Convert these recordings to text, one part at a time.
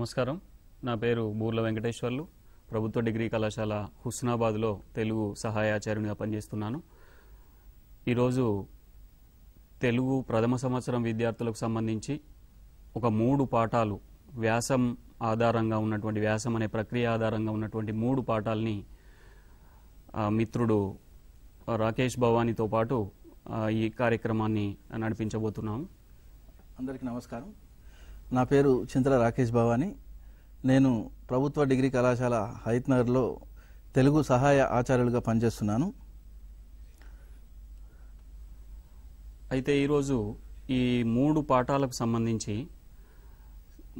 నమస్కారం నా పేరు బూర్ల వెంకటేశ్వర్లు ప్రభుత్వ డిగ్రీ కళాశాల హుస్నాబాద్లో తెలుగు సహాయాచార్యునిగా పనిచేస్తున్నాను ఈరోజు తెలుగు ప్రథమ సంవత్సరం విద్యార్థులకు సంబంధించి ఒక మూడు పాఠాలు వ్యాసం ఆధారంగా ఉన్నటువంటి వ్యాసం అనే ప్రక్రియ ఆధారంగా ఉన్నటువంటి మూడు పాఠాలని మిత్రుడు రాకేష్ భవానీతో పాటు ఈ కార్యక్రమాన్ని నడిపించబోతున్నాము అందరికీ నమస్కారం నా పేరు చింతల రాకేష్ భవాని నేను ప్రభుత్వ డిగ్రీ కళాశాల హైత్నగర్లో తెలుగు సహాయ ఆచార్యులుగా పనిచేస్తున్నాను అయితే ఈరోజు ఈ మూడు పాఠాలకు సంబంధించి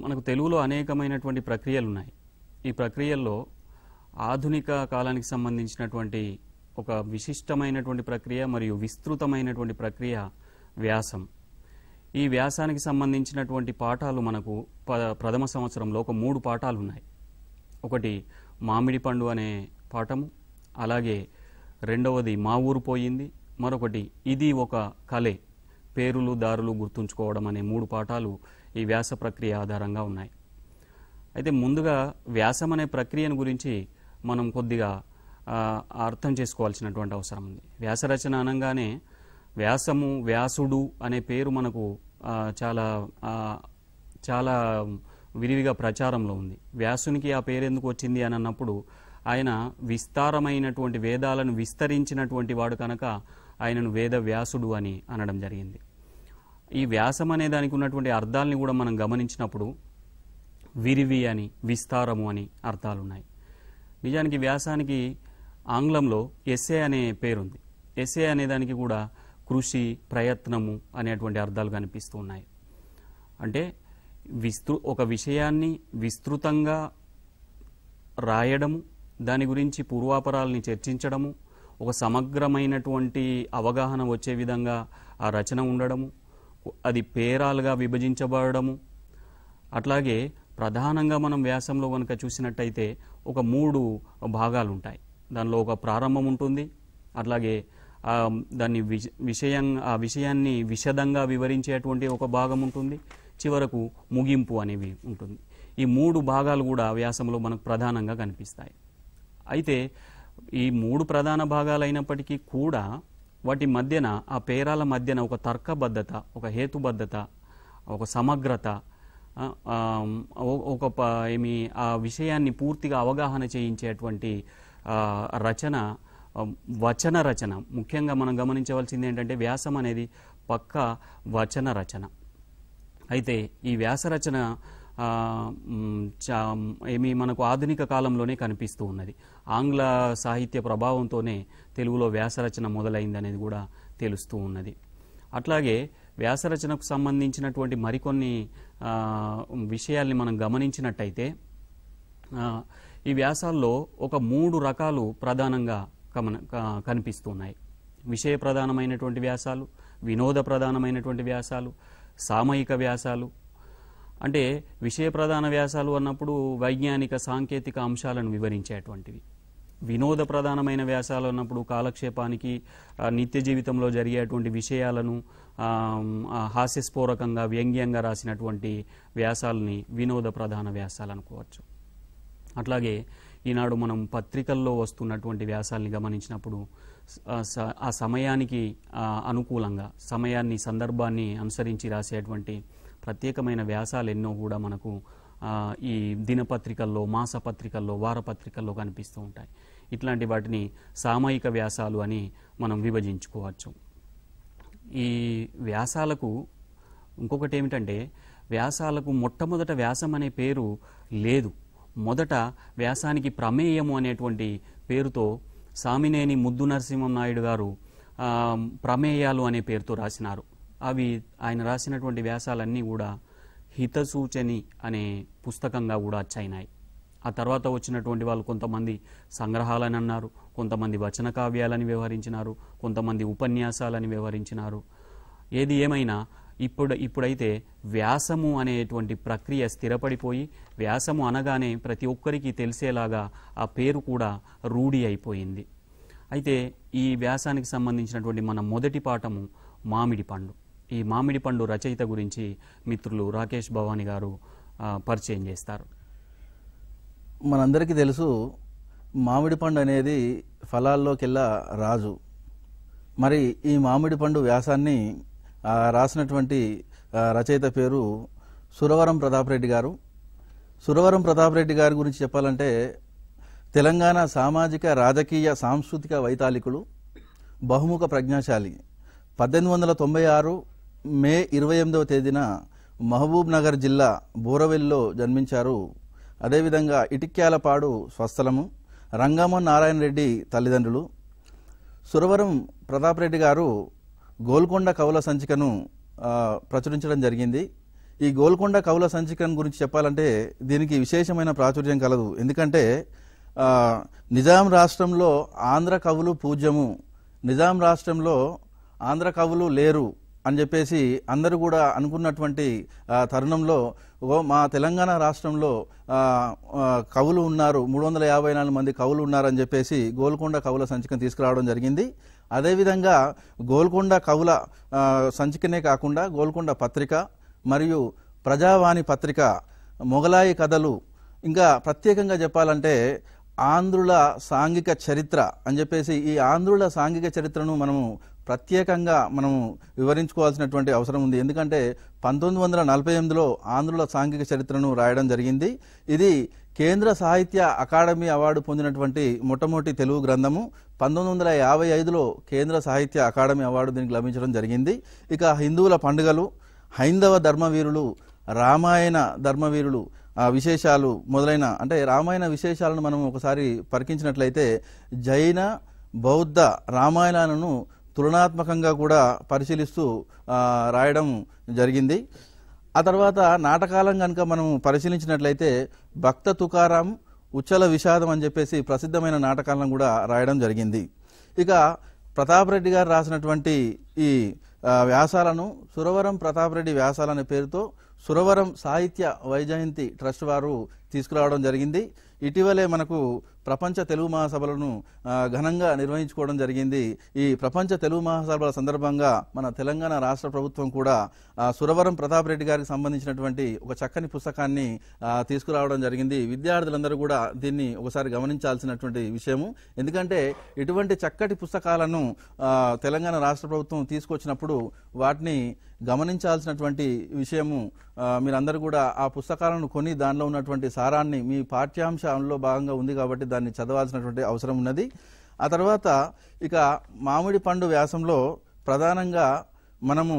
మనకు తెలుగులో అనేకమైనటువంటి ప్రక్రియలు ఉన్నాయి ఈ ప్రక్రియల్లో ఆధునిక కాలానికి సంబంధించినటువంటి ఒక విశిష్టమైనటువంటి ప్రక్రియ మరియు విస్తృతమైనటువంటి ప్రక్రియ వ్యాసం ఈ వ్యాసానికి సంబంధించినటువంటి పాఠాలు మనకు ప్రథమ సంవత్సరంలో ఒక మూడు పాఠాలు ఉన్నాయి ఒకటి మామిడి పండు అనే పాఠము అలాగే రెండవది మా ఊరు పోయింది మరొకటి ఇది ఒక కలే పేరులు దారులు గుర్తుంచుకోవడం అనే మూడు పాఠాలు ఈ వ్యాస ప్రక్రియ ఆధారంగా ఉన్నాయి అయితే ముందుగా వ్యాసం అనే ప్రక్రియను గురించి మనం కొద్దిగా అర్థం చేసుకోవాల్సినటువంటి అవసరం ఉంది వ్యాసరచన అనగానే వ్యాసము వ్యాసుడు అనే పేరు మనకు చాలా చాలా విరివిగా ప్రచారంలో ఉంది వ్యాసునికి ఆ పేరు ఎందుకు వచ్చింది అని అన్నప్పుడు ఆయన విస్తారమైనటువంటి వేదాలను విస్తరించినటువంటి వాడు కనుక ఆయనను వేద వ్యాసుడు అని అనడం జరిగింది ఈ వ్యాసం అనే దానికి ఉన్నటువంటి అర్థాలని కూడా మనం గమనించినప్పుడు విరివి అని విస్తారము అని అర్థాలు ఉన్నాయి నిజానికి వ్యాసానికి ఆంగ్లంలో ఎస్ఏ అనే పేరుంది ఎస్ఏ అనే దానికి కూడా కృషి ప్రయత్నము అనేటువంటి అర్థాలు కనిపిస్తూ ఉన్నాయి అంటే విస్తృ ఒక విషయాన్ని విస్తృతంగా రాయడము దాని గురించి పూర్వాపరాలని చర్చించడము ఒక సమగ్రమైనటువంటి అవగాహన వచ్చే విధంగా ఆ రచన ఉండడము అది పేరాలుగా విభజించబడము అట్లాగే ప్రధానంగా మనం వ్యాసంలో కనుక చూసినట్టయితే ఒక మూడు భాగాలు ఉంటాయి దానిలో ఒక ప్రారంభం ఉంటుంది అట్లాగే దాన్ని విషయం ఆ విషయాన్ని విషదంగా వివరించేటువంటి ఒక భాగం ఉంటుంది చివరకు ముగింపు అనేవి ఉంటుంది ఈ మూడు భాగాలు కూడా వ్యాసంలో మనకు ప్రధానంగా కనిపిస్తాయి అయితే ఈ మూడు ప్రధాన భాగాలు అయినప్పటికీ కూడా వాటి మధ్యన ఆ పేరాల మధ్యన ఒక తర్కబద్ధత ఒక హేతుబద్ధత ఒక సమగ్రత ఒక ఏమి ఆ విషయాన్ని పూర్తిగా అవగాహన చేయించేటువంటి రచన వచన రచన ముఖ్యంగా మనం గమనించవలసింది ఏంటంటే వ్యాసం అనేది పక్క వచన రచన అయితే ఈ వ్యాస రచన ఏమి మనకు ఆధునిక కాలంలోనే కనిపిస్తూ ఉన్నది ఆంగ్ల సాహిత్య ప్రభావంతోనే తెలుగులో వ్యాసరచన మొదలైంది అనేది కూడా తెలుస్తూ ఉన్నది అట్లాగే వ్యాసరచనకు సంబంధించినటువంటి మరికొన్ని విషయాల్ని మనం గమనించినట్టయితే ఈ వ్యాసాల్లో ఒక మూడు రకాలు ప్రధానంగా కమన కనిపిస్తున్నాయి విషయ ప్రధానమైనటువంటి వ్యాసాలు వినోద ప్రధానమైనటువంటి వ్యాసాలు సామయిక వ్యాసాలు అంటే విషయ ప్రధాన వ్యాసాలు అన్నప్పుడు వైజ్ఞానిక సాంకేతిక అంశాలను వివరించేటువంటివి వినోద ప్రధానమైన వ్యాసాలు అన్నప్పుడు కాలక్షేపానికి నిత్య జీవితంలో జరిగేటువంటి విషయాలను హాస్యస్ఫోరకంగా వ్యంగ్యంగా రాసినటువంటి వ్యాసాలని వినోద ప్రధాన వ్యాసాలు అనుకోవచ్చు అట్లాగే ఈనాడు మనం పత్రికల్లో వస్తున్నటువంటి వ్యాసాల్ని గమనించినప్పుడు ఆ సమయానికి అనుకూలంగా సమయాన్ని సందర్భాన్ని అనుసరించి రాసేటువంటి ప్రత్యేకమైన వ్యాసాలు ఎన్నో కూడా మనకు ఈ దినపత్రికల్లో మాసపత్రికల్లో వారపత్రికల్లో కనిపిస్తూ ఉంటాయి ఇట్లాంటి వాటిని సామయిక వ్యాసాలు అని మనం విభజించుకోవచ్చు ఈ వ్యాసాలకు ఇంకొకటి ఏమిటంటే వ్యాసాలకు మొట్టమొదట వ్యాసం అనే పేరు లేదు మొదట వ్యాసానికి ప్రమేయము అనేటువంటి పేరుతో సామినేని ముద్దు నరసింహం నాయుడు గారు ప్రమేయాలు అనే పేరుతో రాసినారు అవి ఆయన రాసినటువంటి వ్యాసాలన్నీ కూడా హితసూచని అనే పుస్తకంగా కూడా వచ్చాయినాయి ఆ తర్వాత వచ్చినటువంటి వాళ్ళు కొంతమంది సంగ్రహాలని అన్నారు కొంతమంది వచన కావ్యాలని వ్యవహరించినారు కొంతమంది ఉపన్యాసాలని వ్యవహరించినారు ఏది ఏమైనా ఇప్పుడు ఇప్పుడైతే వ్యాసము అనేటువంటి ప్రక్రియ స్థిరపడిపోయి వ్యాసము అనగానే ప్రతి ఒక్కరికి తెలిసేలాగా ఆ పేరు కూడా రూఢి అయిపోయింది అయితే ఈ వ్యాసానికి సంబంధించినటువంటి మన మొదటి పాఠము మామిడి పండు ఈ మామిడి పండు రచయిత గురించి మిత్రులు రాకేష్ భవానీ గారు పరిచయం చేస్తారు మనందరికీ తెలుసు మామిడి పండు అనేది ఫలాల్లోకెల్లా రాజు మరి ఈ మామిడి పండు వ్యాసాన్ని రాసినటువంటి రచయిత పేరు సురవరం ప్రతాప్ రెడ్డి గారు సురవరం ప్రతాప్ రెడ్డి గారి గురించి చెప్పాలంటే తెలంగాణ సామాజిక రాజకీయ సాంస్కృతిక వైతాళికులు బహుముఖ ప్రజ్ఞాశాలి పద్దెనిమిది వందల తొంభై ఆరు మే ఇరవై ఎనిమిదవ తేదీన మహబూబ్ నగర్ జిల్లా బోరవెల్లో జన్మించారు అదేవిధంగా ఇటిక్యాలపాడు స్వస్థలము రంగమ్మ నారాయణ రెడ్డి తల్లిదండ్రులు సురవరం ప్రతాప్ రెడ్డి గారు గోల్కొండ కవుల సంచికను ప్రచురించడం జరిగింది ఈ గోల్కొండ కవుల సంచికను గురించి చెప్పాలంటే దీనికి విశేషమైన ప్రాచుర్యం కలదు ఎందుకంటే నిజాం రాష్ట్రంలో ఆంధ్ర కవులు పూజ్యము నిజాం రాష్ట్రంలో ఆంధ్ర కవులు లేరు అని చెప్పేసి అందరూ కూడా అనుకున్నటువంటి తరుణంలో మా తెలంగాణ రాష్ట్రంలో కవులు ఉన్నారు మూడు వందల యాభై నాలుగు మంది కవులు ఉన్నారని చెప్పేసి గోల్కొండ కవుల సంచికను తీసుకురావడం జరిగింది అదేవిధంగా గోల్కొండ కవుల సంచికనే కాకుండా గోల్కొండ పత్రిక మరియు ప్రజావాణి పత్రిక మొఘలాయి కథలు ఇంకా ప్రత్యేకంగా చెప్పాలంటే ఆంధ్రుల సాంఘిక చరిత్ర అని చెప్పేసి ఈ ఆంధ్రుల సాంఘిక చరిత్రను మనము ప్రత్యేకంగా మనము వివరించుకోవాల్సినటువంటి అవసరం ఉంది ఎందుకంటే పంతొమ్మిది వందల నలభై ఎనిమిదిలో ఆంధ్రుల సాంఘిక చరిత్రను రాయడం జరిగింది ఇది కేంద్ర సాహిత్య అకాడమీ అవార్డు పొందినటువంటి మొట్టమొదటి తెలుగు గ్రంథము పంతొమ్మిది వందల యాభై ఐదులో కేంద్ర సాహిత్య అకాడమీ అవార్డు దీనికి లభించడం జరిగింది ఇక హిందువుల పండుగలు హైందవ ధర్మవీరులు రామాయణ ధర్మవీరులు విశేషాలు మొదలైన అంటే రామాయణ విశేషాలను మనం ఒకసారి పరికించినట్లయితే జైన బౌద్ధ రామాయణాలను తులనాత్మకంగా కూడా పరిశీలిస్తూ రాయడం జరిగింది ఆ తర్వాత నాటకాలం కనుక మనం పరిశీలించినట్లయితే భక్త తుకారాం ఉచ్చల విషాదం అని చెప్పేసి ప్రసిద్ధమైన నాటకాలను కూడా రాయడం జరిగింది ఇక ప్రతాప్ రెడ్డి గారు రాసినటువంటి ఈ వ్యాసాలను సురవరం ప్రతాప్ రెడ్డి వ్యాసాలనే పేరుతో సురవరం సాహిత్య వైజయంతి ట్రస్ట్ వారు తీసుకురావడం జరిగింది ఇటీవలే మనకు ప్రపంచ తెలుగు మహాసభలను ఘనంగా నిర్వహించుకోవడం జరిగింది ఈ ప్రపంచ తెలుగు మహాసభల సందర్భంగా మన తెలంగాణ రాష్ట్ర ప్రభుత్వం కూడా సురవరం ప్రతాప్ రెడ్డి గారికి సంబంధించినటువంటి ఒక చక్కని పుస్తకాన్ని తీసుకురావడం జరిగింది విద్యార్థులందరూ కూడా దీన్ని ఒకసారి గమనించాల్సినటువంటి విషయము ఎందుకంటే ఇటువంటి చక్కటి పుస్తకాలను తెలంగాణ రాష్ట్ర ప్రభుత్వం తీసుకొచ్చినప్పుడు వాటిని గమనించాల్సినటువంటి విషయము మీరందరూ కూడా ఆ పుస్తకాలను కొని దానిలో ఉన్నటువంటి సారాన్ని మీ పాఠ్యాంశంలో భాగంగా ఉంది కాబట్టి దాన్ని చదవాల్సినటువంటి అవసరం ఉన్నది ఆ తర్వాత ఇక మామిడి పండు వ్యాసంలో ప్రధానంగా మనము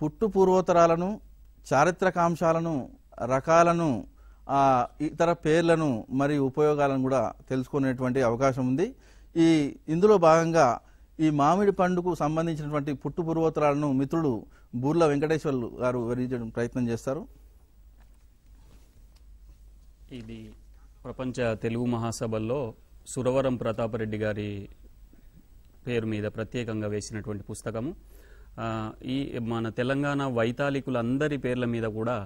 పుట్టు పూర్వోత్తరాలను చారిత్రకాంశాలను రకాలను ఇతర పేర్లను మరియు ఉపయోగాలను కూడా తెలుసుకునేటువంటి అవకాశం ఉంది ఈ ఇందులో భాగంగా ఈ మామిడి పండుకు సంబంధించినటువంటి పుట్టు పూర్వోత్తరాలను మిత్రుడు బూర్ల వెంకటేశ్వర్లు గారు వివరించడం ప్రయత్నం చేస్తారు ఇది ప్రపంచ తెలుగు మహాసభల్లో సురవరం ప్రతాపరెడ్డి గారి పేరు మీద ప్రత్యేకంగా వేసినటువంటి పుస్తకము ఈ మన తెలంగాణ వైతాళికులందరి పేర్ల మీద కూడా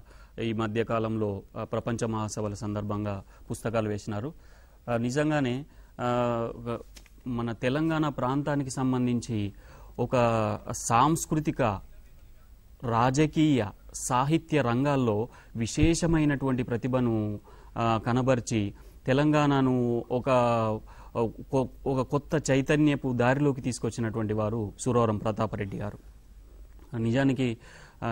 ఈ మధ్యకాలంలో ప్రపంచ మహాసభల సందర్భంగా పుస్తకాలు వేసినారు నిజంగానే మన తెలంగాణ ప్రాంతానికి సంబంధించి ఒక సాంస్కృతిక రాజకీయ సాహిత్య రంగాల్లో విశేషమైనటువంటి ప్రతిభను కనబర్చి తెలంగాణను ఒక ఒక కొత్త చైతన్యపు దారిలోకి తీసుకొచ్చినటువంటి వారు సురవరం ప్రతాపరెడ్డి గారు నిజానికి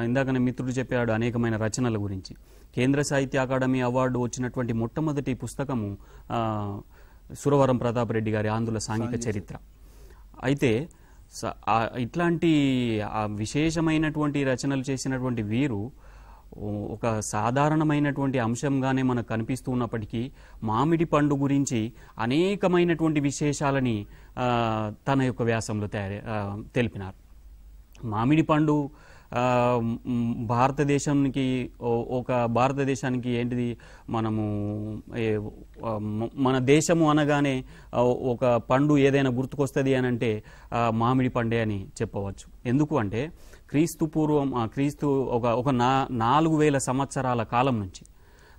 ఇందాకనే మిత్రుడు చెప్పాడు అనేకమైన రచనల గురించి కేంద్ర సాహిత్య అకాడమీ అవార్డు వచ్చినటువంటి మొట్టమొదటి పుస్తకము సురవరం ప్రతాప్ రెడ్డి గారి ఆంధ్రుల సాంఘిక చరిత్ర అయితే ఇట్లాంటి విశేషమైనటువంటి రచనలు చేసినటువంటి వీరు ఒక సాధారణమైనటువంటి అంశంగానే మనకు కనిపిస్తూ ఉన్నప్పటికీ మామిడి పండు గురించి అనేకమైనటువంటి విశేషాలని తన యొక్క వ్యాసంలో తయారు తెలిపినారు మామిడి పండు భారతదేశానికి ఒక భారతదేశానికి ఏంటిది మనము మన దేశము అనగానే ఒక పండు ఏదైనా గుర్తుకొస్తుంది అని అంటే మామిడి పండే అని చెప్పవచ్చు ఎందుకు అంటే క్రీస్తు పూర్వం క్రీస్తు ఒక ఒక నా నాలుగు వేల సంవత్సరాల కాలం నుంచి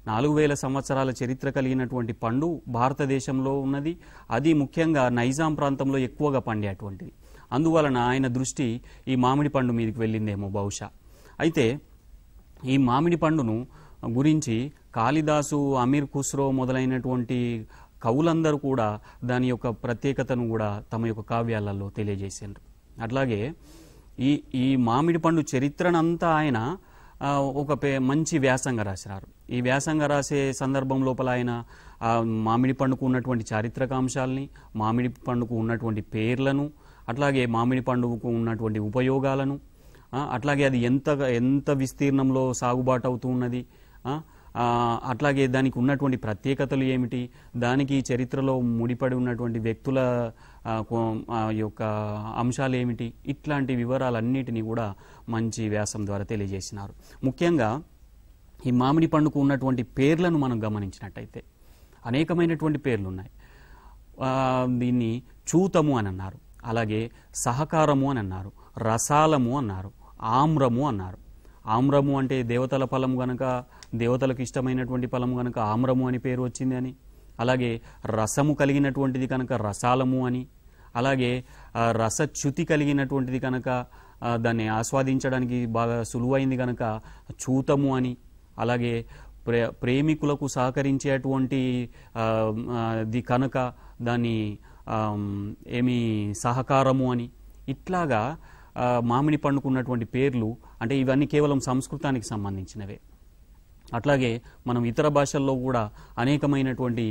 నాలుగు వేల సంవత్సరాల చరిత్ర కలిగినటువంటి పండు భారతదేశంలో ఉన్నది అది ముఖ్యంగా నైజాం ప్రాంతంలో ఎక్కువగా పండేటువంటిది అందువలన ఆయన దృష్టి ఈ మామిడి పండు మీదకి వెళ్ళిందేమో బహుశా అయితే ఈ మామిడి పండును గురించి కాళిదాసు అమీర్ ఖుస్రో మొదలైనటువంటి కవులందరూ కూడా దాని యొక్క ప్రత్యేకతను కూడా తమ యొక్క కావ్యాలలో తెలియజేశారు అట్లాగే ఈ ఈ మామిడి పండు చరిత్రనంతా ఆయన ఒక పే మంచి వ్యాసంగా రాసినారు ఈ వ్యాసంగా రాసే సందర్భం లోపల ఆయన మామిడి పండుకు ఉన్నటువంటి చారిత్రక అంశాలని మామిడి పండుకు ఉన్నటువంటి పేర్లను అట్లాగే మామిడి పండుగకు ఉన్నటువంటి ఉపయోగాలను అట్లాగే అది ఎంత ఎంత విస్తీర్ణంలో సాగుబాటు అవుతూ ఉన్నది అట్లాగే దానికి ఉన్నటువంటి ప్రత్యేకతలు ఏమిటి దానికి చరిత్రలో ముడిపడి ఉన్నటువంటి వ్యక్తుల యొక్క అంశాలు ఏమిటి ఇట్లాంటి వివరాలన్నిటినీ కూడా మంచి వ్యాసం ద్వారా తెలియజేసినారు ముఖ్యంగా ఈ మామిడి పండుకు ఉన్నటువంటి పేర్లను మనం గమనించినట్టయితే అనేకమైనటువంటి పేర్లు ఉన్నాయి దీన్ని చూతము అని అన్నారు అలాగే సహకారము అని అన్నారు రసాలము అన్నారు ఆమ్రము అన్నారు ఆమ్రము అంటే దేవతల ఫలం గనక దేవతలకు ఇష్టమైనటువంటి ఫలం గనక ఆమ్రము అని పేరు వచ్చింది అని అలాగే రసము కలిగినటువంటిది కనుక రసాలము అని అలాగే రసచ్యుతి కలిగినటువంటిది కనుక దాన్ని ఆస్వాదించడానికి బాగా సులువైంది కనుక చూతము అని అలాగే ప్రే ప్రేమికులకు సహకరించేటువంటి ది కనుక దాన్ని ఏమి సహకారము అని ఇట్లాగా మామిడి పండుకున్నటువంటి పేర్లు అంటే ఇవన్నీ కేవలం సంస్కృతానికి సంబంధించినవే అట్లాగే మనం ఇతర భాషల్లో కూడా అనేకమైనటువంటి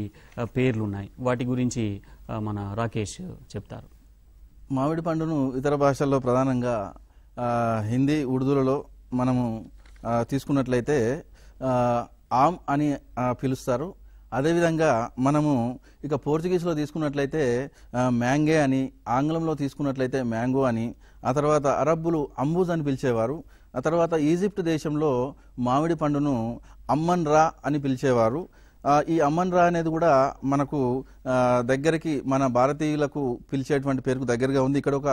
పేర్లు ఉన్నాయి వాటి గురించి మన రాకేష్ చెప్తారు మామిడి పండును ఇతర భాషల్లో ప్రధానంగా హిందీ ఉర్దూలలో మనము తీసుకున్నట్లయితే ఆమ్ అని పిలుస్తారు అదేవిధంగా మనము ఇక పోర్చుగీస్లో తీసుకున్నట్లయితే మ్యాంగే అని ఆంగ్లంలో తీసుకున్నట్లయితే మ్యాంగో అని ఆ తర్వాత అరబ్బులు అంబూజ్ అని పిలిచేవారు ఆ తర్వాత ఈజిప్ట్ దేశంలో మామిడి పండును అమ్మన్ రా అని పిలిచేవారు ఈ అమ్మన్ రా అనేది కూడా మనకు దగ్గరికి మన భారతీయులకు పిలిచేటువంటి పేరుకు దగ్గరగా ఉంది ఇక్కడ ఒక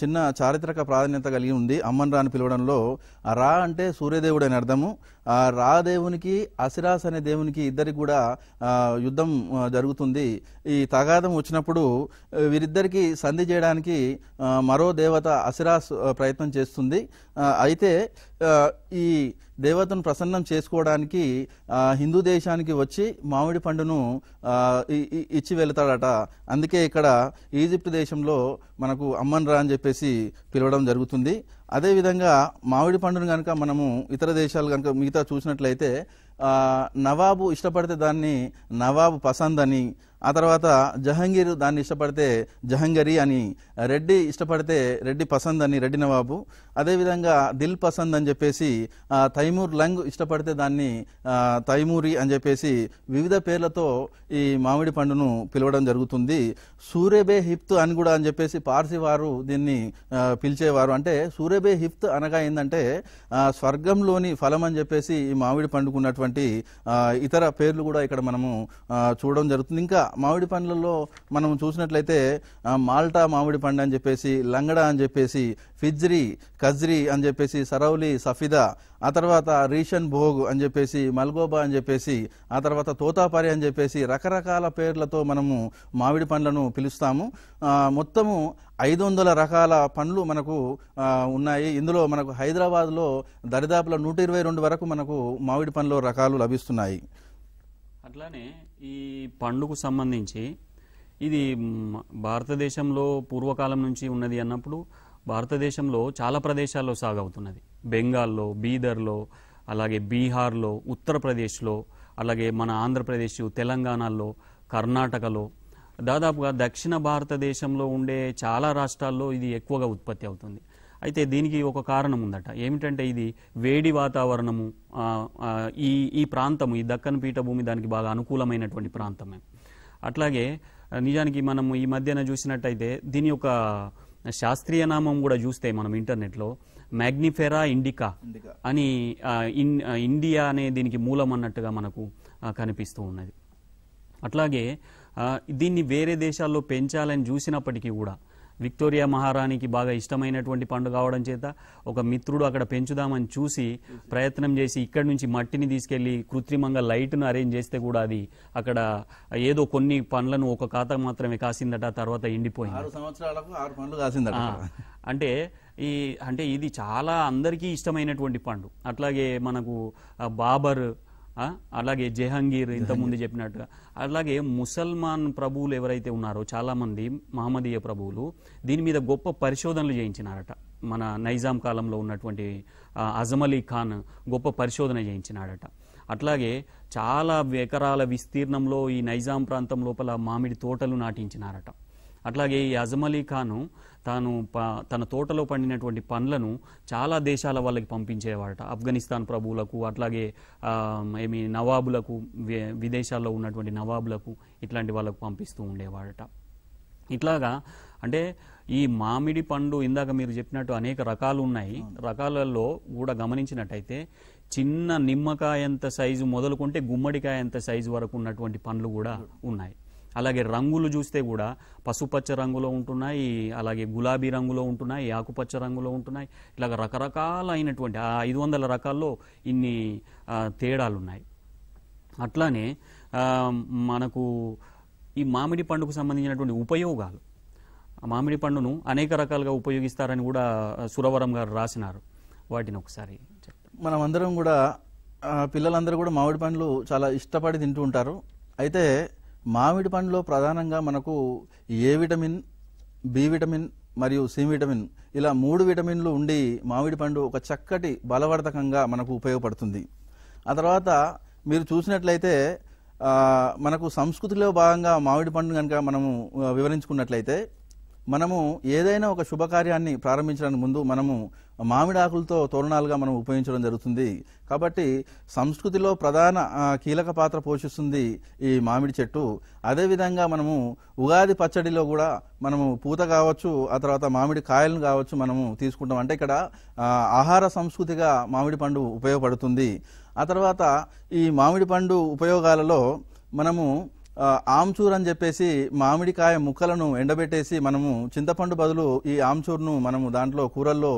చిన్న చారిత్రక ప్రాధాన్యత కలిగి ఉంది అమ్మన్ రా అని పిలవడంలో రా అంటే సూర్యదేవుడు అని అర్థము రా దేవునికి అసిరాస్ అనే దేవునికి ఇద్దరికి కూడా యుద్ధం జరుగుతుంది ఈ తగాదం వచ్చినప్పుడు వీరిద్దరికి సంధి చేయడానికి మరో దేవత అసిరాస్ ప్రయత్నం చేస్తుంది అయితే ఈ దేవతను ప్రసన్నం చేసుకోవడానికి హిందూ దేశానికి వచ్చి మామిడి పండును ఇచ్చి వెళతాడట అందుకే ఇక్కడ ఈజిప్ట్ దేశంలో మనకు అమ్మన్ రా అని చెప్పేసి పిలవడం జరుగుతుంది అదేవిధంగా మామిడి పండును కనుక మనము ఇతర దేశాలు కనుక మిగతా చూసినట్లయితే నవాబు ఇష్టపడితే దాన్ని నవాబు పసంద్ అని ఆ తర్వాత జహంగీర్ దాన్ని ఇష్టపడితే జహంగరి అని రెడ్డి ఇష్టపడితే రెడ్డి పసంద్ అని రెడ్డి నవాబు అదేవిధంగా దిల్ పసంద్ అని చెప్పేసి తైమూర్ లంగ్ ఇష్టపడితే దాన్ని తైమూరి అని చెప్పేసి వివిధ పేర్లతో ఈ మామిడి పండును పిలవడం జరుగుతుంది సూర్యబే హిప్త్ అని కూడా అని చెప్పేసి పార్సీ వారు దీన్ని పిలిచేవారు అంటే సూర్యబే హిప్త్ అనగా ఏంటంటే స్వర్గంలోని ఫలం అని చెప్పేసి ఈ మామిడి పండుకున్నటువంటి ఇతర పేర్లు కూడా ఇక్కడ మనము చూడడం జరుగుతుంది ఇంకా మామిడి పండ్లలో మనం చూసినట్లయితే మాల్టా మామిడి పండు అని చెప్పేసి లంగడా అని చెప్పేసి ఫిజ్రి కజ్రి అని చెప్పేసి సరౌలి సఫిదా ఆ తర్వాత రీషన్ భోగ్ అని చెప్పేసి మల్గోబా అని చెప్పేసి ఆ తర్వాత తోతాపరి అని చెప్పేసి రకరకాల పేర్లతో మనము మామిడి పండ్లను పిలుస్తాము మొత్తము ఐదు వందల రకాల పండ్లు మనకు ఉన్నాయి ఇందులో మనకు హైదరాబాద్లో దరిదాపుల నూట ఇరవై రెండు వరకు మనకు మామిడి పండ్ల రకాలు లభిస్తున్నాయి అట్లానే ఈ పండుగకు సంబంధించి ఇది భారతదేశంలో పూర్వకాలం నుంచి ఉన్నది అన్నప్పుడు భారతదేశంలో చాలా ప్రదేశాల్లో సాగవుతున్నది బెంగాల్లో బీదర్లో అలాగే బీహార్లో ఉత్తరప్రదేశ్లో అలాగే మన ఆంధ్రప్రదేశ్ తెలంగాణలో కర్ణాటకలో దాదాపుగా దక్షిణ భారతదేశంలో ఉండే చాలా రాష్ట్రాల్లో ఇది ఎక్కువగా ఉత్పత్తి అవుతుంది అయితే దీనికి ఒక కారణం ఉందట ఏమిటంటే ఇది వేడి వాతావరణము ఈ ఈ ప్రాంతము ఈ దక్కన్ పీఠభూమి దానికి బాగా అనుకూలమైనటువంటి ప్రాంతమే అట్లాగే నిజానికి మనం ఈ మధ్యన చూసినట్టయితే దీని యొక్క శాస్త్రీయ నామం కూడా చూస్తే మనం ఇంటర్నెట్లో మ్యాగ్నిఫెరా ఇండికా అని ఇండియా అనే దీనికి మూలం అన్నట్టుగా మనకు కనిపిస్తూ ఉన్నది అట్లాగే దీన్ని వేరే దేశాల్లో పెంచాలని చూసినప్పటికీ కూడా విక్టోరియా మహారాణికి బాగా ఇష్టమైనటువంటి పండు కావడం చేత ఒక మిత్రుడు అక్కడ పెంచుదామని చూసి ప్రయత్నం చేసి ఇక్కడి నుంచి మట్టిని తీసుకెళ్లి కృత్రిమంగా లైట్ను అరేంజ్ చేస్తే కూడా అది అక్కడ ఏదో కొన్ని పండ్లను ఒక ఖాతా మాత్రమే కాసిందట తర్వాత ఎండిపోయింది ఆరు సంవత్సరాలకు ఆరు పండ్లు అంటే ఈ అంటే ఇది చాలా అందరికీ ఇష్టమైనటువంటి పండు అట్లాగే మనకు బాబర్ అలాగే జహంగీర్ ఇంతకుముందు చెప్పినట్టుగా అలాగే ముసల్మాన్ ప్రభువులు ఎవరైతే ఉన్నారో చాలామంది మహమ్మదీయ ప్రభువులు దీని మీద గొప్ప పరిశోధనలు చేయించినారట మన నైజాం కాలంలో ఉన్నటువంటి అజమలీ ఖాన్ గొప్ప పరిశోధన చేయించినాడట అట్లాగే చాలా ఎకరాల విస్తీర్ణంలో ఈ నైజాం ప్రాంతం లోపల మామిడి తోటలు నాటించినారట అట్లాగే ఈ అజమలీ ఖాను తాను తన తోటలో పండినటువంటి పండ్లను చాలా దేశాల వాళ్ళకి పంపించేవాడట ఆఫ్ఘనిస్తాన్ ప్రభువులకు అట్లాగే ఏమి నవాబులకు విదేశాల్లో ఉన్నటువంటి నవాబులకు ఇట్లాంటి వాళ్ళకు పంపిస్తూ ఉండేవాడట ఇట్లాగా అంటే ఈ మామిడి పండు ఇందాక మీరు చెప్పినట్టు అనేక రకాలు ఉన్నాయి రకాలలో కూడా గమనించినట్టయితే చిన్న నిమ్మకాయంత సైజు మొదలుకుంటే గుమ్మడికాయంత సైజు వరకు ఉన్నటువంటి పండ్లు కూడా ఉన్నాయి అలాగే రంగులు చూస్తే కూడా పసుపచ్చ రంగులో ఉంటున్నాయి అలాగే గులాబీ రంగులో ఉంటున్నాయి ఆకుపచ్చ రంగులో ఉంటున్నాయి ఇలాగ రకరకాలైనటువంటి ఆ ఐదు వందల రకాల్లో ఇన్ని తేడాలు ఉన్నాయి అట్లానే మనకు ఈ మామిడి పండుకు సంబంధించినటువంటి ఉపయోగాలు మామిడి పండును అనేక రకాలుగా ఉపయోగిస్తారని కూడా సురవరం గారు రాసినారు వాటిని ఒకసారి మనం అందరం కూడా పిల్లలందరూ కూడా మామిడి పండ్లు చాలా ఇష్టపడి తింటూ ఉంటారు అయితే మామిడి పండులో ప్రధానంగా మనకు ఏ విటమిన్ బి విటమిన్ మరియు సి విటమిన్ ఇలా మూడు విటమిన్లు ఉండి మామిడి పండు ఒక చక్కటి బలవర్ధకంగా మనకు ఉపయోగపడుతుంది ఆ తర్వాత మీరు చూసినట్లయితే మనకు సంస్కృతిలో భాగంగా మామిడి పండు కనుక మనము వివరించుకున్నట్లయితే మనము ఏదైనా ఒక శుభకార్యాన్ని ప్రారంభించడానికి ముందు మనము మామిడాకులతో తోరణాలుగా మనం ఉపయోగించడం జరుగుతుంది కాబట్టి సంస్కృతిలో ప్రధాన కీలక పాత్ర పోషిస్తుంది ఈ మామిడి చెట్టు అదేవిధంగా మనము ఉగాది పచ్చడిలో కూడా మనము పూత కావచ్చు ఆ తర్వాత మామిడి కాయలను కావచ్చు మనము తీసుకుంటాం అంటే ఇక్కడ ఆహార సంస్కృతిగా మామిడి పండు ఉపయోగపడుతుంది ఆ తర్వాత ఈ మామిడి పండు ఉపయోగాలలో మనము ఆమ్చూర్ అని చెప్పేసి మామిడికాయ ముక్కలను ఎండబెట్టేసి మనము చింతపండు బదులు ఈ ఆమ్చూర్ను మనము దాంట్లో కూరల్లో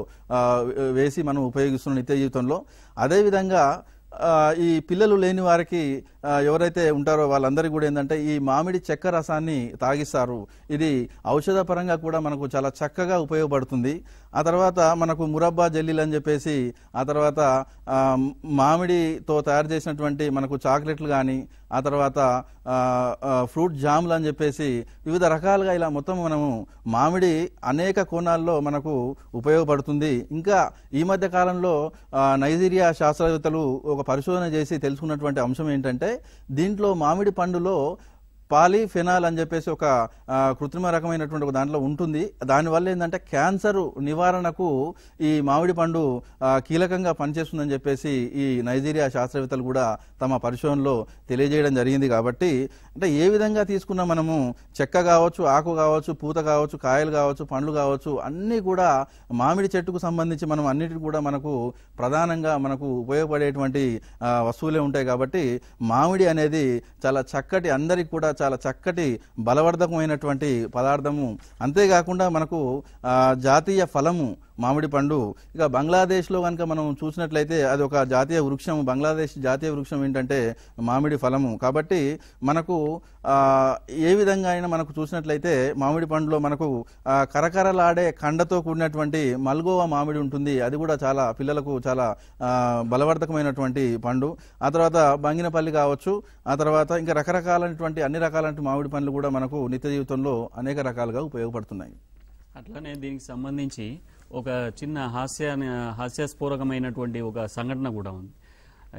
వేసి మనం ఉపయోగిస్తున్నాం నిత్య జీవితంలో అదేవిధంగా ఈ పిల్లలు లేని వారికి ఎవరైతే ఉంటారో వాళ్ళందరికీ కూడా ఏంటంటే ఈ మామిడి చెక్క రసాన్ని తాగిస్తారు ఇది ఔషధపరంగా కూడా మనకు చాలా చక్కగా ఉపయోగపడుతుంది ఆ తర్వాత మనకు మురబ్బా జల్లీలు అని చెప్పేసి ఆ తర్వాత మామిడితో తయారు చేసినటువంటి మనకు చాక్లెట్లు కానీ ఆ తర్వాత ఫ్రూట్ జామ్లు అని చెప్పేసి వివిధ రకాలుగా ఇలా మొత్తం మనము మామిడి అనేక కోణాల్లో మనకు ఉపయోగపడుతుంది ఇంకా ఈ మధ్య కాలంలో నైజీరియా శాస్త్రవేత్తలు ఒక పరిశోధన చేసి తెలుసుకున్నటువంటి అంశం ఏంటంటే దీంట్లో మామిడి పండులో పాలిఫెనాల్ అని చెప్పేసి ఒక కృత్రిమ రకమైనటువంటి ఒక దాంట్లో ఉంటుంది దానివల్ల ఏంటంటే క్యాన్సర్ నివారణకు ఈ మామిడి పండు కీలకంగా పనిచేస్తుందని చెప్పేసి ఈ నైజీరియా శాస్త్రవేత్తలు కూడా తమ పరిశోధనలో తెలియజేయడం జరిగింది కాబట్టి అంటే ఏ విధంగా తీసుకున్నా మనము చెక్క కావచ్చు ఆకు కావచ్చు పూత కావచ్చు కాయలు కావచ్చు పండ్లు కావచ్చు అన్నీ కూడా మామిడి చెట్టుకు సంబంధించి మనం అన్నిటి కూడా మనకు ప్రధానంగా మనకు ఉపయోగపడేటువంటి వస్తువులే ఉంటాయి కాబట్టి మామిడి అనేది చాలా చక్కటి అందరికి కూడా చాలా చక్కటి బలవర్ధకమైనటువంటి పదార్థము అంతేకాకుండా మనకు జాతీయ ఫలము మామిడి పండు ఇక బంగ్లాదేశ్లో కనుక మనం చూసినట్లయితే అది ఒక జాతీయ వృక్షం బంగ్లాదేశ్ జాతీయ వృక్షం ఏంటంటే మామిడి ఫలము కాబట్టి మనకు ఏ విధంగా అయినా మనకు చూసినట్లయితే మామిడి పండులో మనకు కరకరలాడే కండతో కూడినటువంటి మల్గోవా మామిడి ఉంటుంది అది కూడా చాలా పిల్లలకు చాలా బలవర్ధకమైనటువంటి పండు ఆ తర్వాత బంగినపల్లి కావచ్చు ఆ తర్వాత ఇంకా రకరకాలైనటువంటి అన్ని రకాల మామిడి పండ్లు కూడా మనకు నిత్య జీవితంలో అనేక రకాలుగా ఉపయోగపడుతున్నాయి అట్లానే దీనికి సంబంధించి ఒక చిన్న హాస్య హాస్యాస్పూరకమైనటువంటి ఒక సంఘటన కూడా ఉంది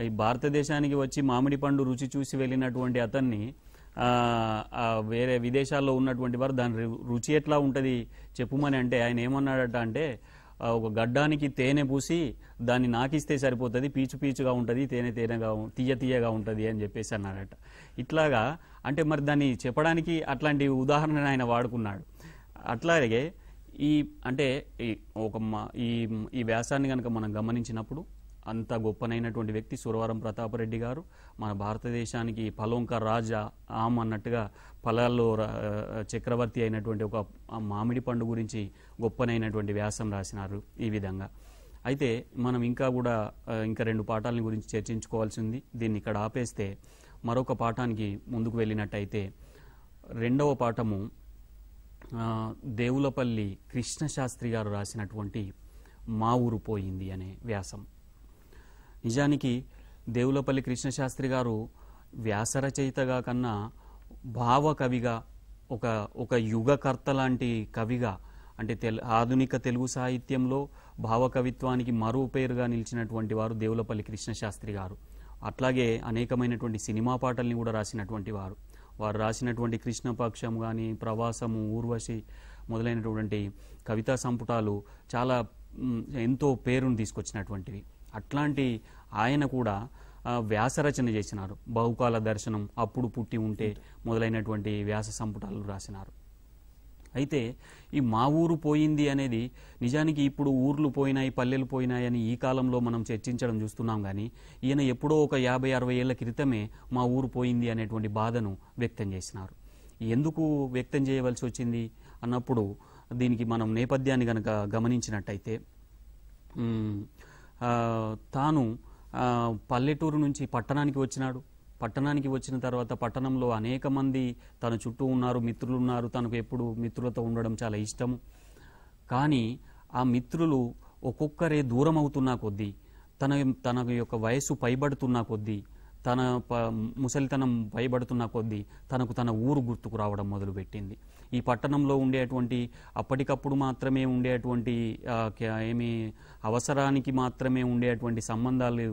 ఈ భారతదేశానికి వచ్చి మామిడి పండు రుచి చూసి వెళ్ళినటువంటి అతన్ని వేరే విదేశాల్లో ఉన్నటువంటి వారు దాని రుచి ఎట్లా ఉంటుంది చెప్పుమని అంటే ఆయన ఏమన్నాడట అంటే ఒక గడ్డానికి తేనె పూసి దాన్ని నాకిస్తే సరిపోతుంది పీచు పీచుగా ఉంటుంది తేనె తేనెగా తీయ తీయగా ఉంటుంది అని చెప్పేసి అన్నాడట ఇట్లాగా అంటే మరి దాన్ని చెప్పడానికి అట్లాంటి ఉదాహరణ ఆయన వాడుకున్నాడు అట్లాగే ఈ అంటే ఈ ఒక ఈ ఈ వ్యాసాన్ని కనుక మనం గమనించినప్పుడు అంత గొప్పనైనటువంటి వ్యక్తి సురవరం ప్రతాపరెడ్డి గారు మన భారతదేశానికి పలోంక రాజా ఆమ్ అన్నట్టుగా ఫలాల్లో చక్రవర్తి అయినటువంటి ఒక మామిడి పండు గురించి గొప్పనైనటువంటి వ్యాసం రాసినారు ఈ విధంగా అయితే మనం ఇంకా కూడా ఇంకా రెండు పాఠాలని గురించి చర్చించుకోవాల్సింది దీన్ని ఇక్కడ ఆపేస్తే మరొక పాఠానికి ముందుకు వెళ్ళినట్టయితే రెండవ పాఠము దేవులపల్లి కృష్ణశాస్త్రి గారు రాసినటువంటి మా ఊరు పోయింది అనే వ్యాసం నిజానికి దేవులపల్లి కృష్ణశాస్త్రి గారు వ్యాసరచయితగా కన్నా భావకవిగా ఒక ఒక యుగకర్త లాంటి కవిగా అంటే తెలు ఆధునిక తెలుగు సాహిత్యంలో భావకవిత్వానికి మరో పేరుగా నిలిచినటువంటి వారు దేవులపల్లి కృష్ణశాస్త్రి గారు అట్లాగే అనేకమైనటువంటి సినిమా పాటల్ని కూడా రాసినటువంటి వారు వారు రాసినటువంటి కృష్ణపక్షం కానీ ప్రవాసము ఊర్వశి మొదలైనటువంటి కవితా సంపుటాలు చాలా ఎంతో పేరును తీసుకొచ్చినటువంటివి అట్లాంటి ఆయన కూడా వ్యాసరచన చేసినారు బహుకాల దర్శనం అప్పుడు పుట్టి ఉంటే మొదలైనటువంటి వ్యాస సంపుటాలు రాసినారు అయితే ఈ మా ఊరు పోయింది అనేది నిజానికి ఇప్పుడు ఊర్లు పోయినాయి పల్లెలు పోయినాయని ఈ కాలంలో మనం చర్చించడం చూస్తున్నాం కానీ ఈయన ఎప్పుడో ఒక యాభై అరవై ఏళ్ల క్రితమే మా ఊరు పోయింది అనేటువంటి బాధను వ్యక్తం చేసినారు ఎందుకు వ్యక్తం చేయవలసి వచ్చింది అన్నప్పుడు దీనికి మనం నేపథ్యాన్ని కనుక గమనించినట్టయితే తాను పల్లెటూరు నుంచి పట్టణానికి వచ్చినాడు పట్టణానికి వచ్చిన తర్వాత పట్టణంలో అనేక మంది తన చుట్టూ ఉన్నారు మిత్రులు ఉన్నారు తనకు ఎప్పుడు మిత్రులతో ఉండడం చాలా ఇష్టం కానీ ఆ మిత్రులు ఒక్కొక్కరే దూరం అవుతున్నా కొద్దీ తన తన యొక్క వయస్సు పైబడుతున్నా కొద్దీ తన ప ముసలితనం భయపడుతున్న కొద్దీ తనకు తన ఊరు గుర్తుకు రావడం మొదలుపెట్టింది ఈ పట్టణంలో ఉండేటువంటి అప్పటికప్పుడు మాత్రమే ఉండేటువంటి ఏమి అవసరానికి మాత్రమే ఉండేటువంటి సంబంధాలు